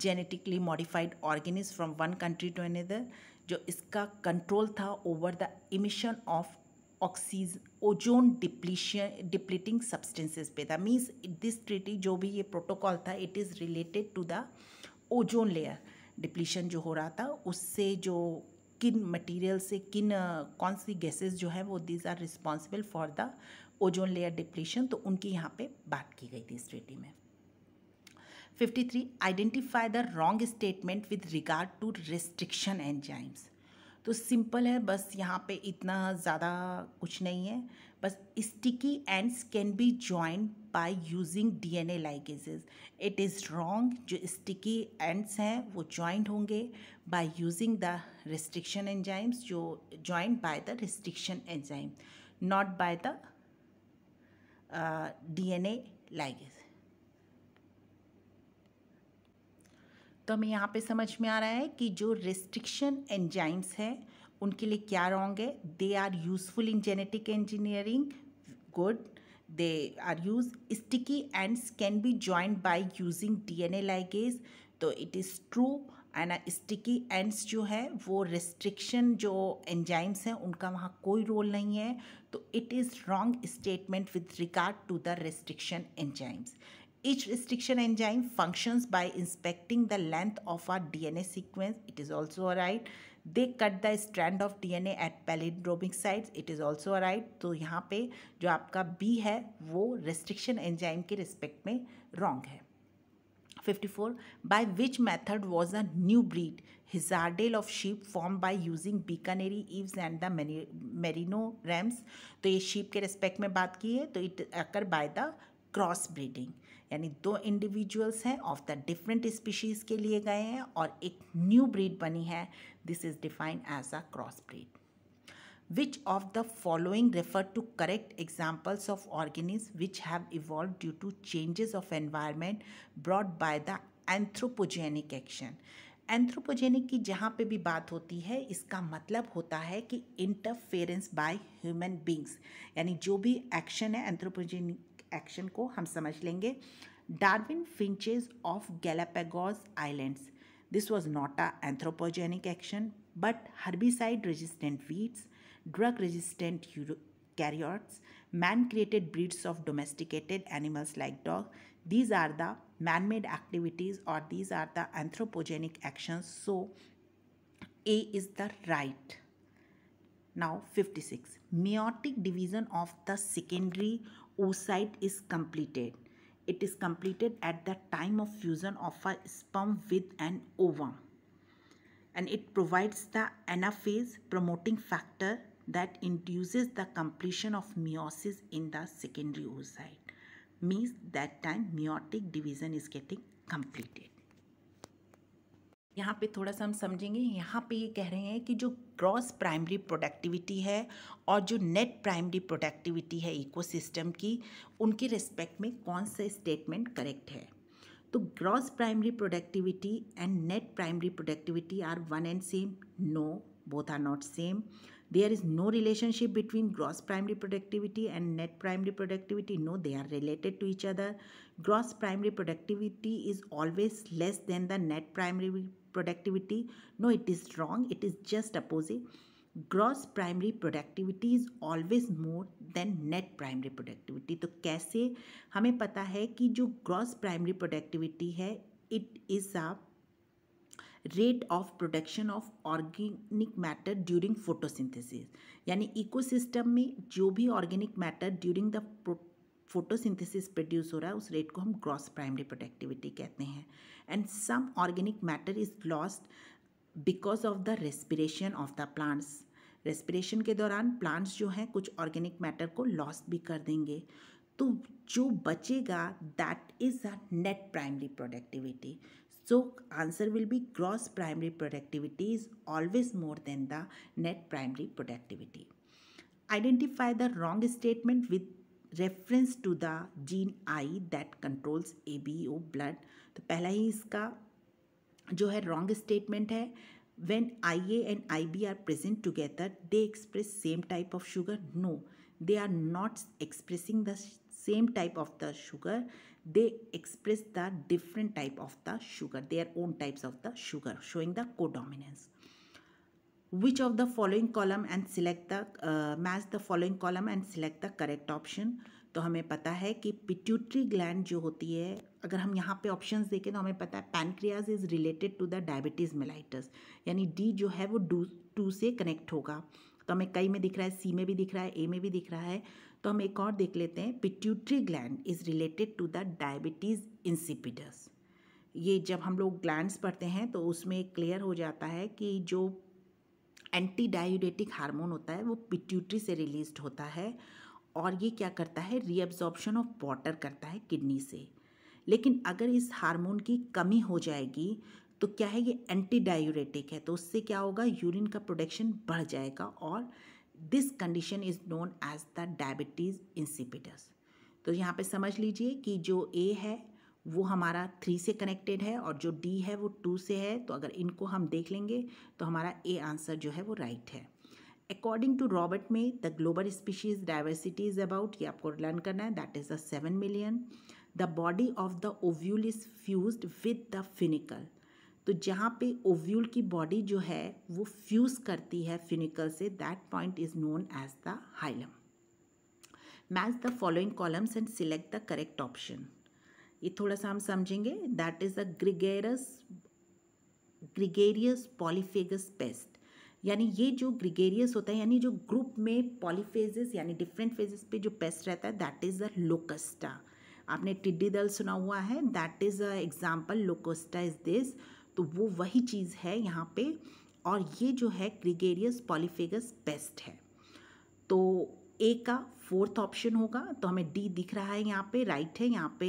genetically modified organism from one country to another जो इसका control था over the emission of ऑक्सीज ozone depletion depleting substances पे था means this treaty जो भी ये protocol था it is related to the ozone layer depletion जो हो रहा था उससे जो किन मटेरियल से किन कौन सी गैसेस जो है वो these are responsible for the ozone layer depletion तो उनकी यहाँ पे बात की गई थी इस में 53 identify the wrong statement with regard to restriction enzymes तो सिंपल है बस यहाँ पे इतना ज़्यादा कुछ नहीं है बस sticky ends can be join by using DNA ligases it is wrong जो स्टिकी एंड्स हैं वो ज्वाइंट होंगे by using the restriction enzymes जो joint by the restriction enzyme not by the DNA ligase तो हमें यहाँ पे समझ में आ रहा है कि जो रिस्ट्रिक्शन एंजाइम्स हैं उनके लिए क्या रॉन्ग है they are useful in genetic engineering good they are use sticky ends can be joint by using DNA ligase तो it is true and sticky ends जो है वो रिस्ट्रिक्शन जो एंजाइम्स हैं उनका वहाँ कोई रोल नहीं है तो it is wrong statement with regard to the restriction enzymes each restriction enzyme functions by inspecting the length of our DNA sequence. It is also right. They cut the strand of DNA at palindromic sites it is also alright तो यहाँ पे जो आपका B है वो restriction enzyme के respect में wrong है 54 by which method was a new breed Hisardale of sheep form by using Bikaneri ewes and the merino rams तो ये शीप के रिस्पेक्ट में बात की है तो it occur by the cross breeding यानी दो इंडिविजुअल्स हैं ऑफ द डिफरेंट स्पीशीज के लिए गए हैं और एक न्यू ब्रीड बनी है this is defined as a cross breed which of the following refer to correct examples of organism which have evolve due to changes of environment brought by the anthropogenic action anthropogenic की जहाँ पे भी बात होती है इसका मतलब होता है कि इंटरफेरेंस बाय ह्यूमन बींग्स यानी जो भी एक्शन है एंथ्रोपोजेनिक Action? को हम समझ लेंगे Darwin finches of Galapagos islands this was not a anthropogenic action but herbicide resistant weeds drug resistant eukaryotes man created breeds of domesticated animals like dog these are the man made activities or these are the anthropogenic actions so a is the right now 56 meiotic division of the secondary oocyte is completed. It is completed at the time of fusion of a sperm with an ovum. And it provides the anaphase promoting factor that induces the completion of meiosis in the secondary oocyte. Means that time meiotic division is getting completed. यहाँ पे थोड़ा सा हम समझेंगे यहाँ पे ये कह रहे हैं कि जो क्रॉस प्राइमरी प्रोडक्टिविटी है और जो नेट प्राइमरी प्रोडक्टिविटी है इकोसिस्टम की उनके रिस्पेक्ट में कौन सा स्टेटमेंट करेक्ट है तो gross primary productivity and net primary productivity are one and same no both are not same there is no relationship between gross primary productivity and net primary productivity no they are related to each other gross primary productivity is always less than the net primary productivity no it is wrong it is just opposite gross primary productivity is always more than net primary productivity तो कैसे हमें पता है कि जो gross primary productivity है it is a rate of production of organic matter during photosynthesis यानी ecosystem में जो भी organic matter during the photosynthesis produce हो रहा है उस रेट को हम ग्रॉस प्राइमरी प्रोडक्टिविटी कहते हैं and some organic matter is lost because of the respiration of the plants respiration के दौरान प्लांट्स जो हैं कुछ ऑर्गेनिक मैटर को लॉस भी कर देंगे तो जो बचेगा that is a net primary productivity so answer will be gross primary productivity is always more than the net primary productivity identify the wrong statement with reference to the gene I that controls A B O blood तो पहला ही इसका जो है wrong statement है when I A and I B are present together they express same type of sugar no they are not expressing the same type of the sugar they express the different type of the sugar they are own types of the sugar showing the codominance which of the following column and select the uh, match the following column and select the correct option तो हमें पता है कि pituitary gland जो होती है अगर हम यहाँ पे ऑप्शंस देखें तो हमें पता है pancreas is related to the diabetes mellitus यानी डी जो है वो डू टू से कनेक्ट होगा तो हमें कई में दिख रहा है सी में भी दिख रहा है ए में भी दिख रहा है तो हम एक और देख लेते हैं pituitary gland is related to the diabetes insipidus ये जब हम लोग ग्लैंड्स पढ़ते हैं तो उसमें क्लियर हो जाता है कि जो एंटी डायोडेटिक हार्मोन होता है वो पिट्यूटरी से रिलीज होता है और ये क्या करता है रीअब्जॉर्बशन ऑफ वाटर करता है किडनी से लेकिन अगर इस हार्मोन की कमी हो जाएगी तो क्या है ये एंटी डायोरेटिक है तो उससे क्या होगा यूरिन का प्रोडक्शन बढ़ जाएगा और this condition is known as the diabetes insipidus तो यहाँ पे समझ लीजिए कि जो ए है वो हमारा थ्री से कनेक्टेड है और जो डी है वो टू से है तो अगर इनको हम देख लेंगे तो हमारा ए आंसर जो है वो राइट है according to Robert May the global species diversity is about ये आपको लर्न करना है that is the seven million the body of the ovule is fuse with the funicle तो जहाँ पे ओव्यूल की बॉडी जो है वो फ्यूज़ करती है फिनिकल से that point is known as the hilum match the following columns and select the correct option ये थोड़ा सा हम समझेंगे that is a gregarious gregarious polyphagous pest यानी ये जो ग्रिगेरियस होता है यानी जो ग्रुप में पॉलीफेजेस यानी डिफरेंट फेजेस पे जो पेस्ट रहता है दैट इज़ अ लोकस्टा आपने टिड्डी दल सुना हुआ है that is a example locusta is this तो वो वही चीज़ है यहाँ पे और ये जो है ग्रिगेरियस पॉलीफेगस पेस्ट है तो ए का फोर्थ ऑप्शन होगा तो हमें डी दिख रहा है यहाँ पे राइट right है यहाँ पे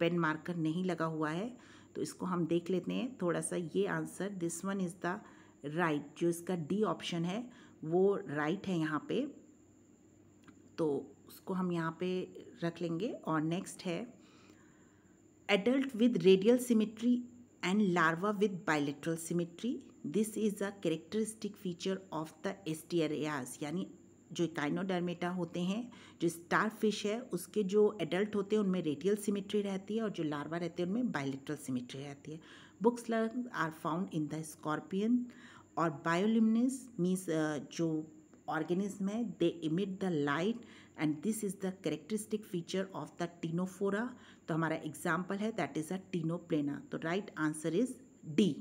पेन मार्कर नहीं लगा हुआ है तो इसको हम देख लेते हैं थोड़ा सा ये answer this one is the right जो इसका डी ऑप्शन है वो राइट है यहाँ पे तो उसको हम यहाँ पे रख लेंगे और नेक्स्ट है adult with radial symmetry and larva with bilateral symmetry this is a characteristic feature of the asterias यानी जो इकाइनोडर्मेटा होते हैं जो स्टार फिश है उसके जो एडल्ट होते हैं उनमें रेडियल सिमेट्री रहती है और जो लार्वा रहते हैं उनमें बायोलिट्रल सिमेट्री रहती है books lung are found in the scorpion और बायोलिमनेस मीन्स जो ऑर्गेनिज्म है they emit the light and this is the characteristic feature of the ctenophora तो हमारा एग्जाम्पल है दैट इज़ अ टीनोप्लेना तो right answer is D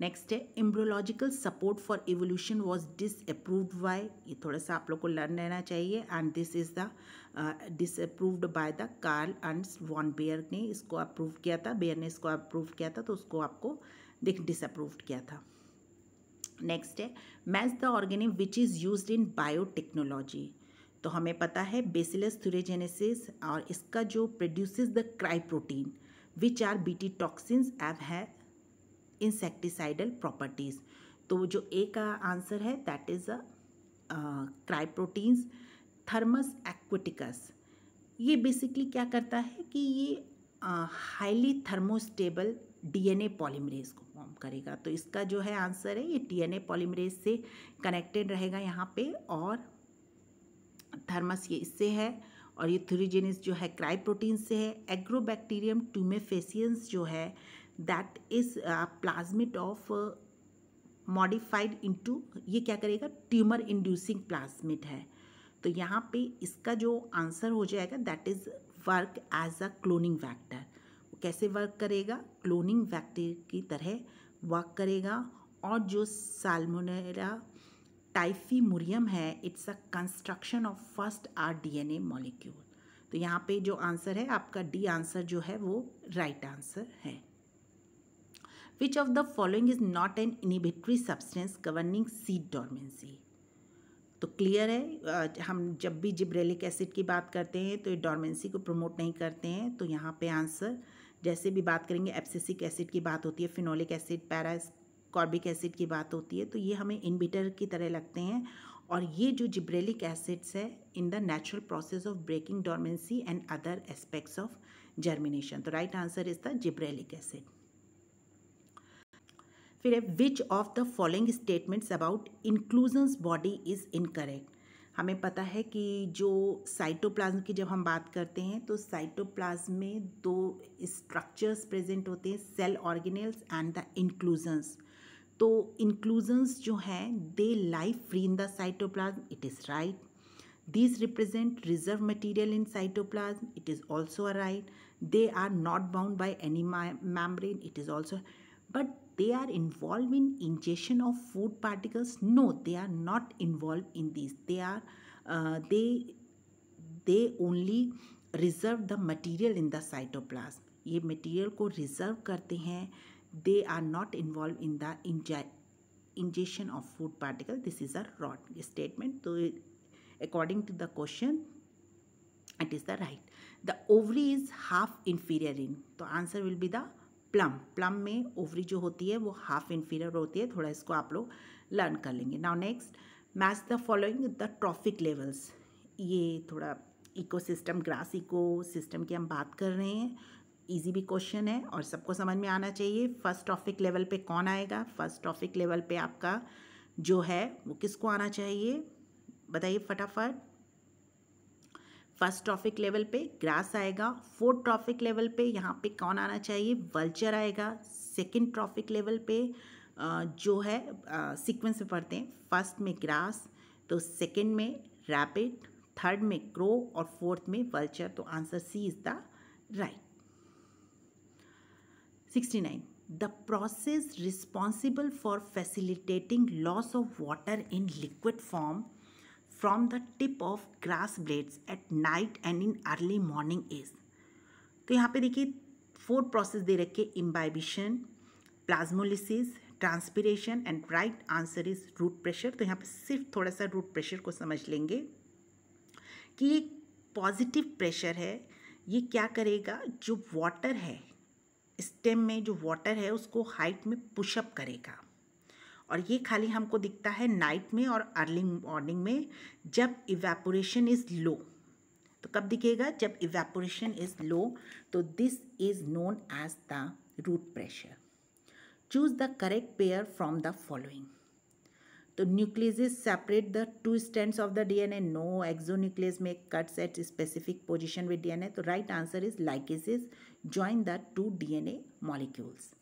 next है embryological support for evolution was disapproved by ये थोड़ा सा आप लोग को लर्न रहना चाहिए and this is the disapproved by the Karl and von bear ने इसको अप्रूव किया था बेयर ने इसको अप्रूव किया था तो उसको आपको देख डिसअप्रूव्ड किया था नेक्स्ट है match the organic which is use in biotechnology तो हमें पता है बेसिलस थ्यूरेजेनेसिस और इसका जो produces the cry protein which are BT toxins एव है इंसेक्टिसाइडल प्रॉपर्टीज़ तो जो ए का आंसर है that is a cry proteins thermus aquaticus ये बेसिकली क्या करता है कि ये हाईली थर्मोस्टेबल डीएनए पॉलीमरेज को फॉर्म करेगा तो इसका जो है आंसर है ये डीएनए पॉलीमरेज से कनेक्टेड रहेगा यहाँ पे और थर्मस ये इससे है और ये थ्रीजेनिस जो है क्राई प्रोटीन से है एग्रोबैक्टीरियम ट्यूमेफेसियंस जो है that is plasmid of modified into ये क्या करेगा ट्यूमर इंड्यूसिंग प्लाज्मिट है तो यहाँ पे इसका जो आंसर हो जाएगा that is work as a cloning vector कैसे वर्क करेगा क्लोनिंग वैक्टर की तरह वर्क करेगा और जो साल्मोनेरा टाइफी मुरियम है it's a construction of first R DNA molecule तो यहाँ पे जो आंसर है आपका डी आंसर जो है वो राइट right आंसर है Which of the following is not an inhibitory substance governing seed dormancy? तो क्लियर है हम जब भी जिब्रेलिक एसिड की बात करते हैं तो ये डॉर्मेंसी को प्रमोट नहीं करते हैं तो यहाँ पे आंसर जैसे भी बात करेंगे एप्सिसिक एसिड की बात होती है फिनोलिक एसिड पैरास्कॉर्बिक एसिड की बात होती है तो ये हमें इनबिटर की तरह लगते हैं और ये जो जिब्रेलिक एसिड्स है in the natural process of breaking dormancy and other aspects of germination तो right answer is the gibberellic acid फिर है which of the following statements about inclusions body is incorrect हमें पता है कि जो साइटोप्लाज्म की जब हम बात करते हैं तो साइटोप्लाज्म में दो स्ट्रक्चर्स प्रेजेंट होते हैं cell organelles and the inclusions तो इंक्लूजन्स जो हैं they life free in the cytoplasm it is right this represent reserve material in cytoplasm it is also a right they are not bound by any membrane it is also but they are involved in ingestion of food particles no they are not involved in these they are uh, they they only reserve the material in the cytoplasm ये material को reserve करते हैं they are not involve in the ingestion of food particle this is a रॉट statement तो according to the question it is the right the ovary is half inferior in the answer will be the plum plum में ovary जो होती है वो half inferior होती है थोड़ा इसको आप लोग लर्न कर लेंगे now next match the following the trophic levels ये थोड़ा इकोसिस्टम ग्रास इको सिस्टम की हम बात कर रहे हैं इजी भी क्वेश्चन है और सबको समझ में आना चाहिए फर्स्ट ट्रॉफिक लेवल पे कौन आएगा फर्स्ट टॉपिक लेवल पे आपका जो है वो किसको आना चाहिए बताइए फटाफट फर्स्ट ट्रॉफिक लेवल पे ग्रास आएगा फोर्थ ट्रॉफिक लेवल पे यहाँ पे कौन आना चाहिए वल्चर आएगा सेकंड ट्रॉफिक लेवल पे जो है सीक्वेंस में पढ़ते हैं फर्स्ट में ग्रास तो सेकंड में रैपिड थर्ड में क्रो और फोर्थ में वल्चर तो answer C is the right sixty nine the process responsible for facilitating loss of water in liquid form from the tip of grass blades at night and in early morning is तो यहाँ पे देखिए four process दे रखे imbibition plasmolysis transpiration and right answer is root pressure तो यहाँ पे सिर्फ थोड़ा सा रूट प्रेशर को समझ लेंगे कि ये पॉजिटिव प्रेशर है ये क्या करेगा जो वाटर है स्टेम में जो वाटर है उसको हाइट में पुशअप करेगा और ये खाली हमको दिखता है नाइट में और अर्ली मॉर्निंग में जब इवेपोरेशन इज़ लो तो कब दिखेगा जब इवेपोरेशन इज़ लो तो this is known as the root pressure choose the correct pair from the following तो nuclease separate the two strands of the DNA no nuclease में cuts at specific position with DNA तो right answer is ligases join the two DNA molecules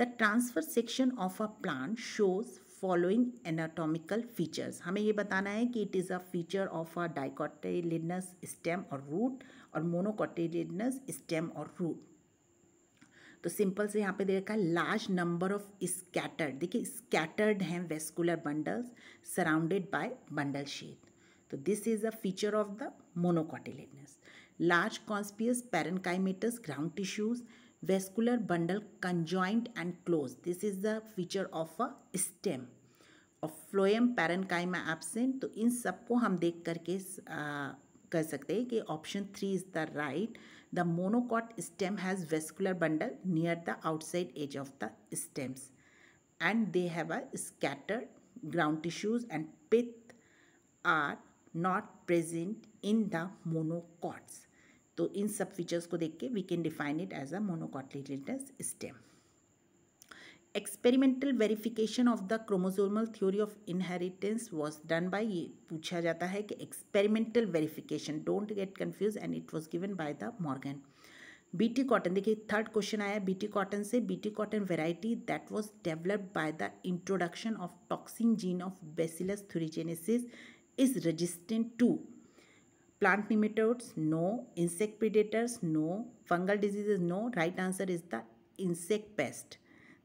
the transverse section of a plant shows following anatomical features हमें ये बताना है कि it is a feature of a dicotyledonous stem और root और monocotyledonous stem और root तो simple से यहाँ पे दे रखा है लार्ज नंबर ऑफ स्कैटर्ड देखिए स्कैटर्ड हैं vascular bundles surrounded by bundle sheath तो this is a feature of the monocotyledonous large conspicuous parenchymatous ground tissues vascular bundle conjoint and close this is the feature of a stem और phloem parenchyma absent तो इन सबको हम देख करके कर सकते हैं कि option three is the right the monocot stem has vascular bundle near the outside edge of the stems and they have a scattered ground tissues and pith are not present in the monocots तो इन सब features को देख के we can define it as a monocotyledonous stem experimental verification of the chromosomal theory of inheritance was done by ये पूछा जाता है कि experimental verification don't get confuse and it was given by the Morgan BT cotton देखिए third question आया BT cotton से BT cotton variety that was developed by the introduction of toxin gene of bacillus thuringiensis is resistant to plant nematodes no insect predators no fungal diseases no right answer is the insect pest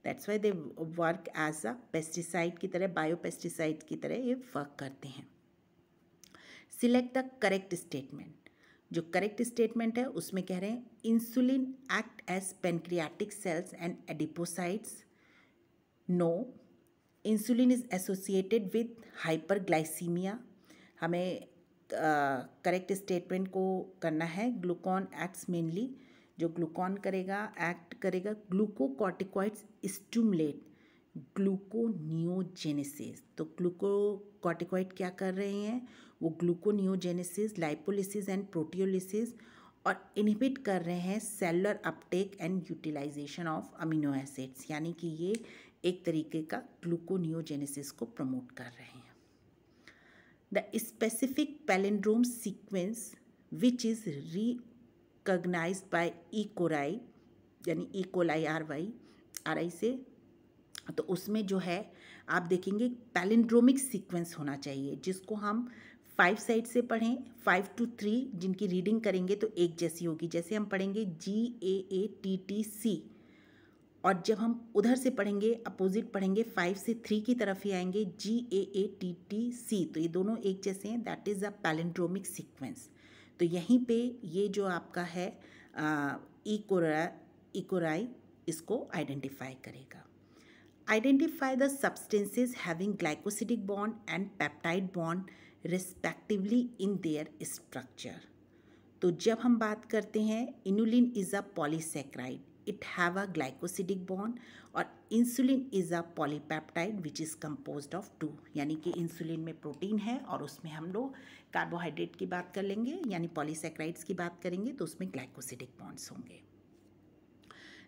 that's why they work as a pesticide की तरह biopesticide की तरह ये work करते हैं select the correct statement जो correct statement है उसमें कह रहे हैं insulin act as pancreatic cells and adipocytes no insulin is associated with hyperglycemia हमें करेक्ट स्टेटमेंट को करना है ग्लूकॉन एक्ट्स मेनली जो ग्लूकॉन करेगा एक्ट करेगा ग्लूकोकॉटिकॉइड्स स्टूमलेट ग्लूकोनियोजेनेसिस तो ग्लूकोकॉटिकॉइड क्या कर रहे हैं वो ग्लूकोनियोजेनेसिस लाइपोलिसिस एंड प्रोटियोलिसिस और इनहिबिट कर रहे हैं cellular uptake and utilization of amino acids यानी कि ये एक तरीके का ग्लूकोनियोजेनेसिस को प्रमोट कर रहे हैं the specific palindrome sequence which is recognized by E. coli यानी E. coli R Y R I से तो उसमें जो है आप देखेंगे पैलिंड्रोमिक सीक्वेंस होना चाहिए जिसको हम फाइव साइड से पढ़ें फाइव टू थ्री जिनकी रीडिंग करेंगे तो एक जैसी होगी जैसे हम पढ़ेंगे जी ए ए टी टी सी और जब हम उधर से पढ़ेंगे अपोजिट पढ़ेंगे फाइव से थ्री की तरफ ही आएंगे जी ए ए टी टी सी तो ये दोनों एक जैसे हैं that is a palindromic sequence तो यहीं पे ये जो आपका है इकोरा इकोराई इसको आइडेंटिफाई करेगा identify the substances having glycosidic bond and peptide bond respectively in their structure तो जब हम बात करते हैं inulin is a polysaccharide it have a glycosidic bond और insulin is a polypeptide which is compose of two यानी कि insulin में प्रोटीन है और उसमें हम लोग कार्बोहाइड्रेट की बात कर लेंगे यानी पॉलीसेक्राइड्स की बात करेंगे तो उसमें ग्लाइकोसिडिक बॉन्ड्स होंगे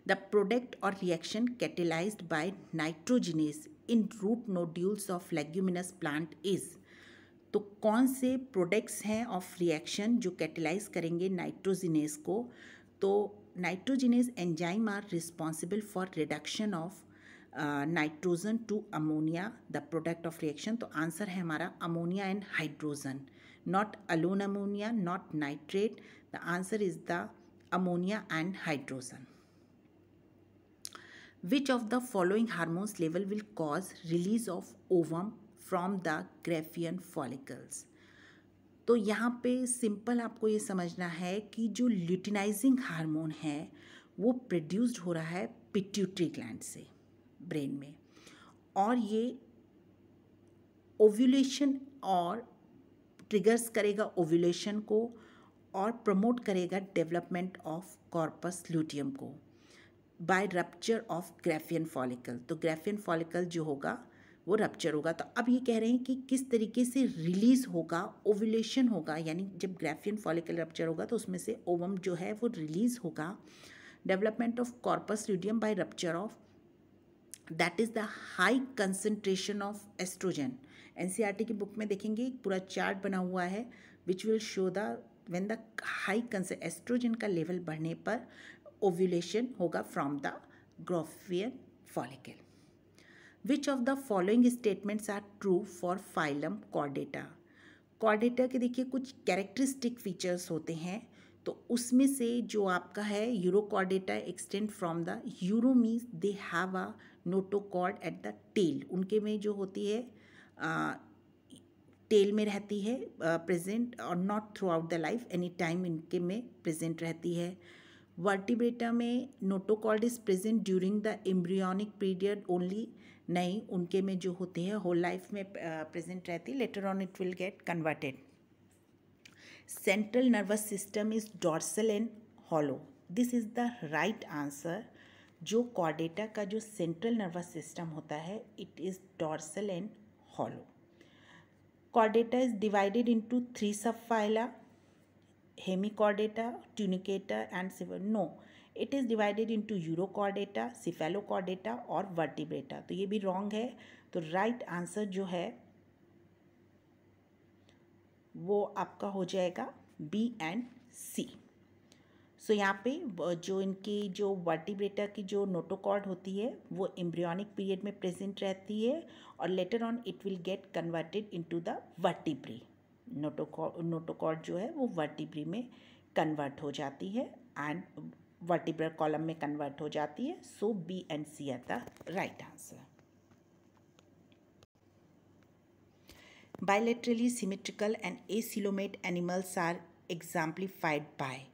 द प्रोडक्ट और reaction catalyse by nitrogenase in root nodules of leguminous plant is तो कौन से प्रोडक्ट्स हैं ऑफ रिएक्शन जो कैटेलाइज करेंगे नाइट्रोजिनेस को तो nitrogenase enzyme are responsible for reduction of nitrogen to ammonia the product of reaction तो आंसर है हमारा ammonia and hydrogen not alone ammonia not nitrate the answer is the ammonia and hydrogen which of the following hormones level will cause release of ovum from the graphene follicles तो यहाँ पे simple आपको ये समझना है कि जो luteinizing hormone है वो प्रोड्यूस्ड हो रहा है पिट्यूटरी ग्लैंड से ब्रेन में और ये ओव्यूलेशन और ट्रिगर्स करेगा ओव्यूलेशन को और प्रमोट करेगा डेवलपमेंट ऑफ कॉर्पस ल्यूटियम को by rupture of Graafian follicle तो ग्रेफियन फॉलिकल जो होगा वो रप्चर होगा तो अब ये कह रहे हैं कि किस तरीके से रिलीज़ होगा ओवुलेशन होगा यानी जब ग्रेफियन फॉलिकल रप्चर होगा तो उसमें से ओवम जो है वो रिलीज़ होगा development of corpus luteum by rupture of that is the high concentration of oestrogen एन की बुक में देखेंगे एक पूरा चार्ट बना हुआ है which will show the when the high कंस एस्ट्रोजन का लेवल बढ़ने पर ओव्यूलेशन होगा from the Graafian follicle which of the following statements are true for phylum Chordata Chordata के देखिए कुछ कैरेक्टरिस्टिक फीचर्स होते हैं तो उसमें से जो आपका है Urochordata extend from the uro means they have a notochord at the tail उनके में जो होती है आ, टेल में रहती है प्रेजेंट और not throughout the life any time इनके में प्रेजेंट रहती है वर्टिब्रेटा में notochord is present during the embryonic period only नहीं उनके में जो होते हैं होल लाइफ में प्रेजेंट रहती later on it will get converted central nervous system is dorsal and hollow this is the right answer जो कॉर्डेटा का जो सेंट्रल नर्वस सिस्टम होता है it is dorsal and hollow Chordata is divided into three sub phyla Hemichordata Tunicata and सिवर no it is divided into Urochordata Cephalochordata और Vertebrata तो ये भी रॉन्ग है तो राइट right आंसर जो है वो आपका हो जाएगा बी एंड सी सो यहाँ पे जो इनकी जो वर्टिब्रेटा की जो नोटोकॉर्ड होती है वो एम्ब्रियोनिक पीरियड में प्रेजेंट रहती है और later on it will get converted into the vertebrae notochord notochord जो है वो वर्टिब्री में कन्वर्ट हो जाती है एंड वर्टिब्रल कॉलम में कन्वर्ट हो जाती है so B and C are the right answer bilaterally symmetrical and acoelomate animals are exemplified by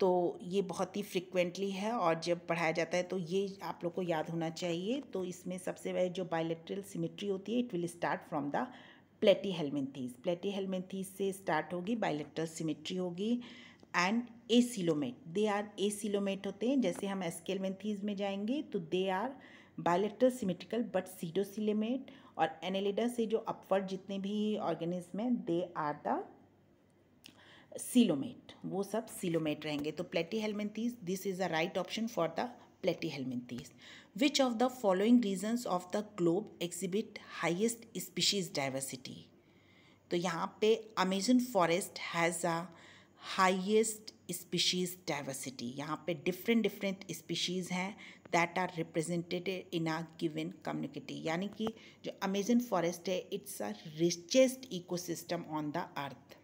तो ये बहुत ही फ्रिक्वेंटली है और जब पढ़ाया जाता है तो ये आप लोग को याद होना चाहिए तो इसमें सबसे पहले जो बायोलेट्रल सिमेट्री होती है it will start from the Platyhelminthes Platyhelminthes से स्टार्ट होगी बायोलेट्रल सिमेट्री होगी and acoelomate they are acoelomate होते हैं जैसे हम एस्केलमेंथीज में जाएंगे तो they are bilateral symmetrical but pseudocoelomate और एनेलिडा से जो अपवर्ड जितने भी ऑर्गेनिज्म हैं दे आर द सीलोमेट वो सब सिलोमेट रहेंगे तो Platyhelminthes this is a right option for the Platyhelminthes which of the following regions of the globe exhibit highest species diversity तो यहाँ पे Amazon forest has a highest species diversity यहाँ पे different different species हैं that are represented in a given community यानी कि जो Amazon forest है it's a richest ecosystem on the earth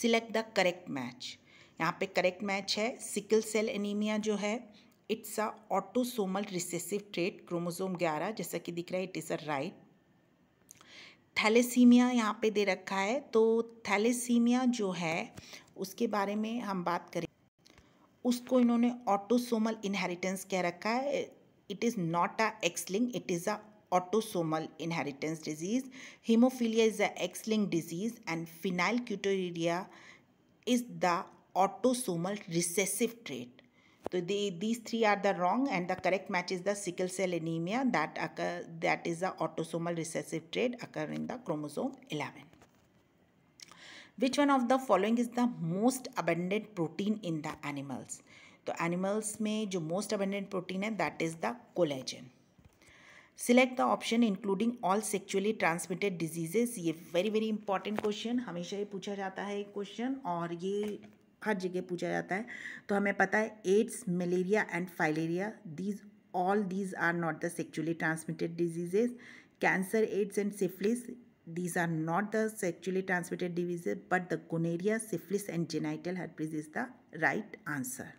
select the correct match यहाँ पे करेक्ट मैच है सिकल सेल एनीमिया जो है it's a autosomal recessive trait chromosome ग्यारह जैसा कि दिख रहा है it is a right thalassaemia यहाँ पे दे रखा है तो थैलेसीमिया जो है उसके बारे में हम बात करें उसको इन्होंने ऑटोसोमल इनहेरिटेंस कह रखा है it is not a X linked it is a autosomal inheritance disease haemophilia is a X linked disease and phenylketonuria is the autosomal recessive trait तो they these three are the wrong and the correct match is the sickle cell anaemia that occur that is the autosomal recessive trait occur in the chromosome eleven which one of the following is the most abundant protein in the animals तो animals में जो most abundant protein है that is the collagen select the option including all sexually transmitted diseases ये very very important question हमेशा ये पूछा जाता है एक क्वेश्चन और ये हर जगह पूछा जाता है तो हमें पता है AIDS malaria and filaria these all these are not the sexually transmitted diseases cancer AIDS and syphilis these are not the sexually transmitted diseases but the gonorrhoea syphilis and genital herpes is the right answer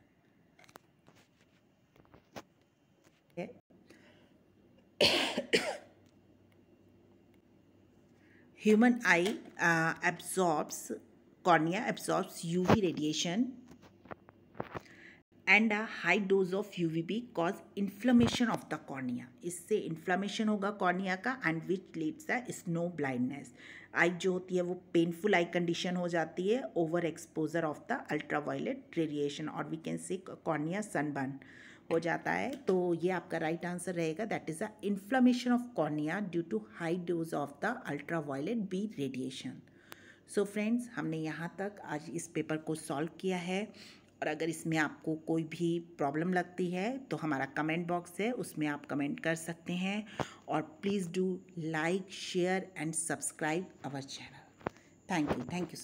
human eye absorbs cornea U V radiation and a high dose of U V B cause inflammation of the cornea इससे inflammation होगा cornea का and which leads a snow blindness आई जो होती है वो painful आई condition हो जाती है over exposure of the ultraviolet radiation और we can see cornea sunburn हो जाता है तो ये आपका राइट आंसर रहेगा that is a inflammation of cornea due to high dose of the ultraviolet B radiation so so friends हमने यहाँ तक आज इस पेपर को सॉल्व किया है और अगर इसमें आपको कोई भी प्रॉब्लम लगती है तो हमारा कमेंट बॉक्स है उसमें आप कमेंट कर सकते हैं और please do like share and subscribe our channel thank you thank you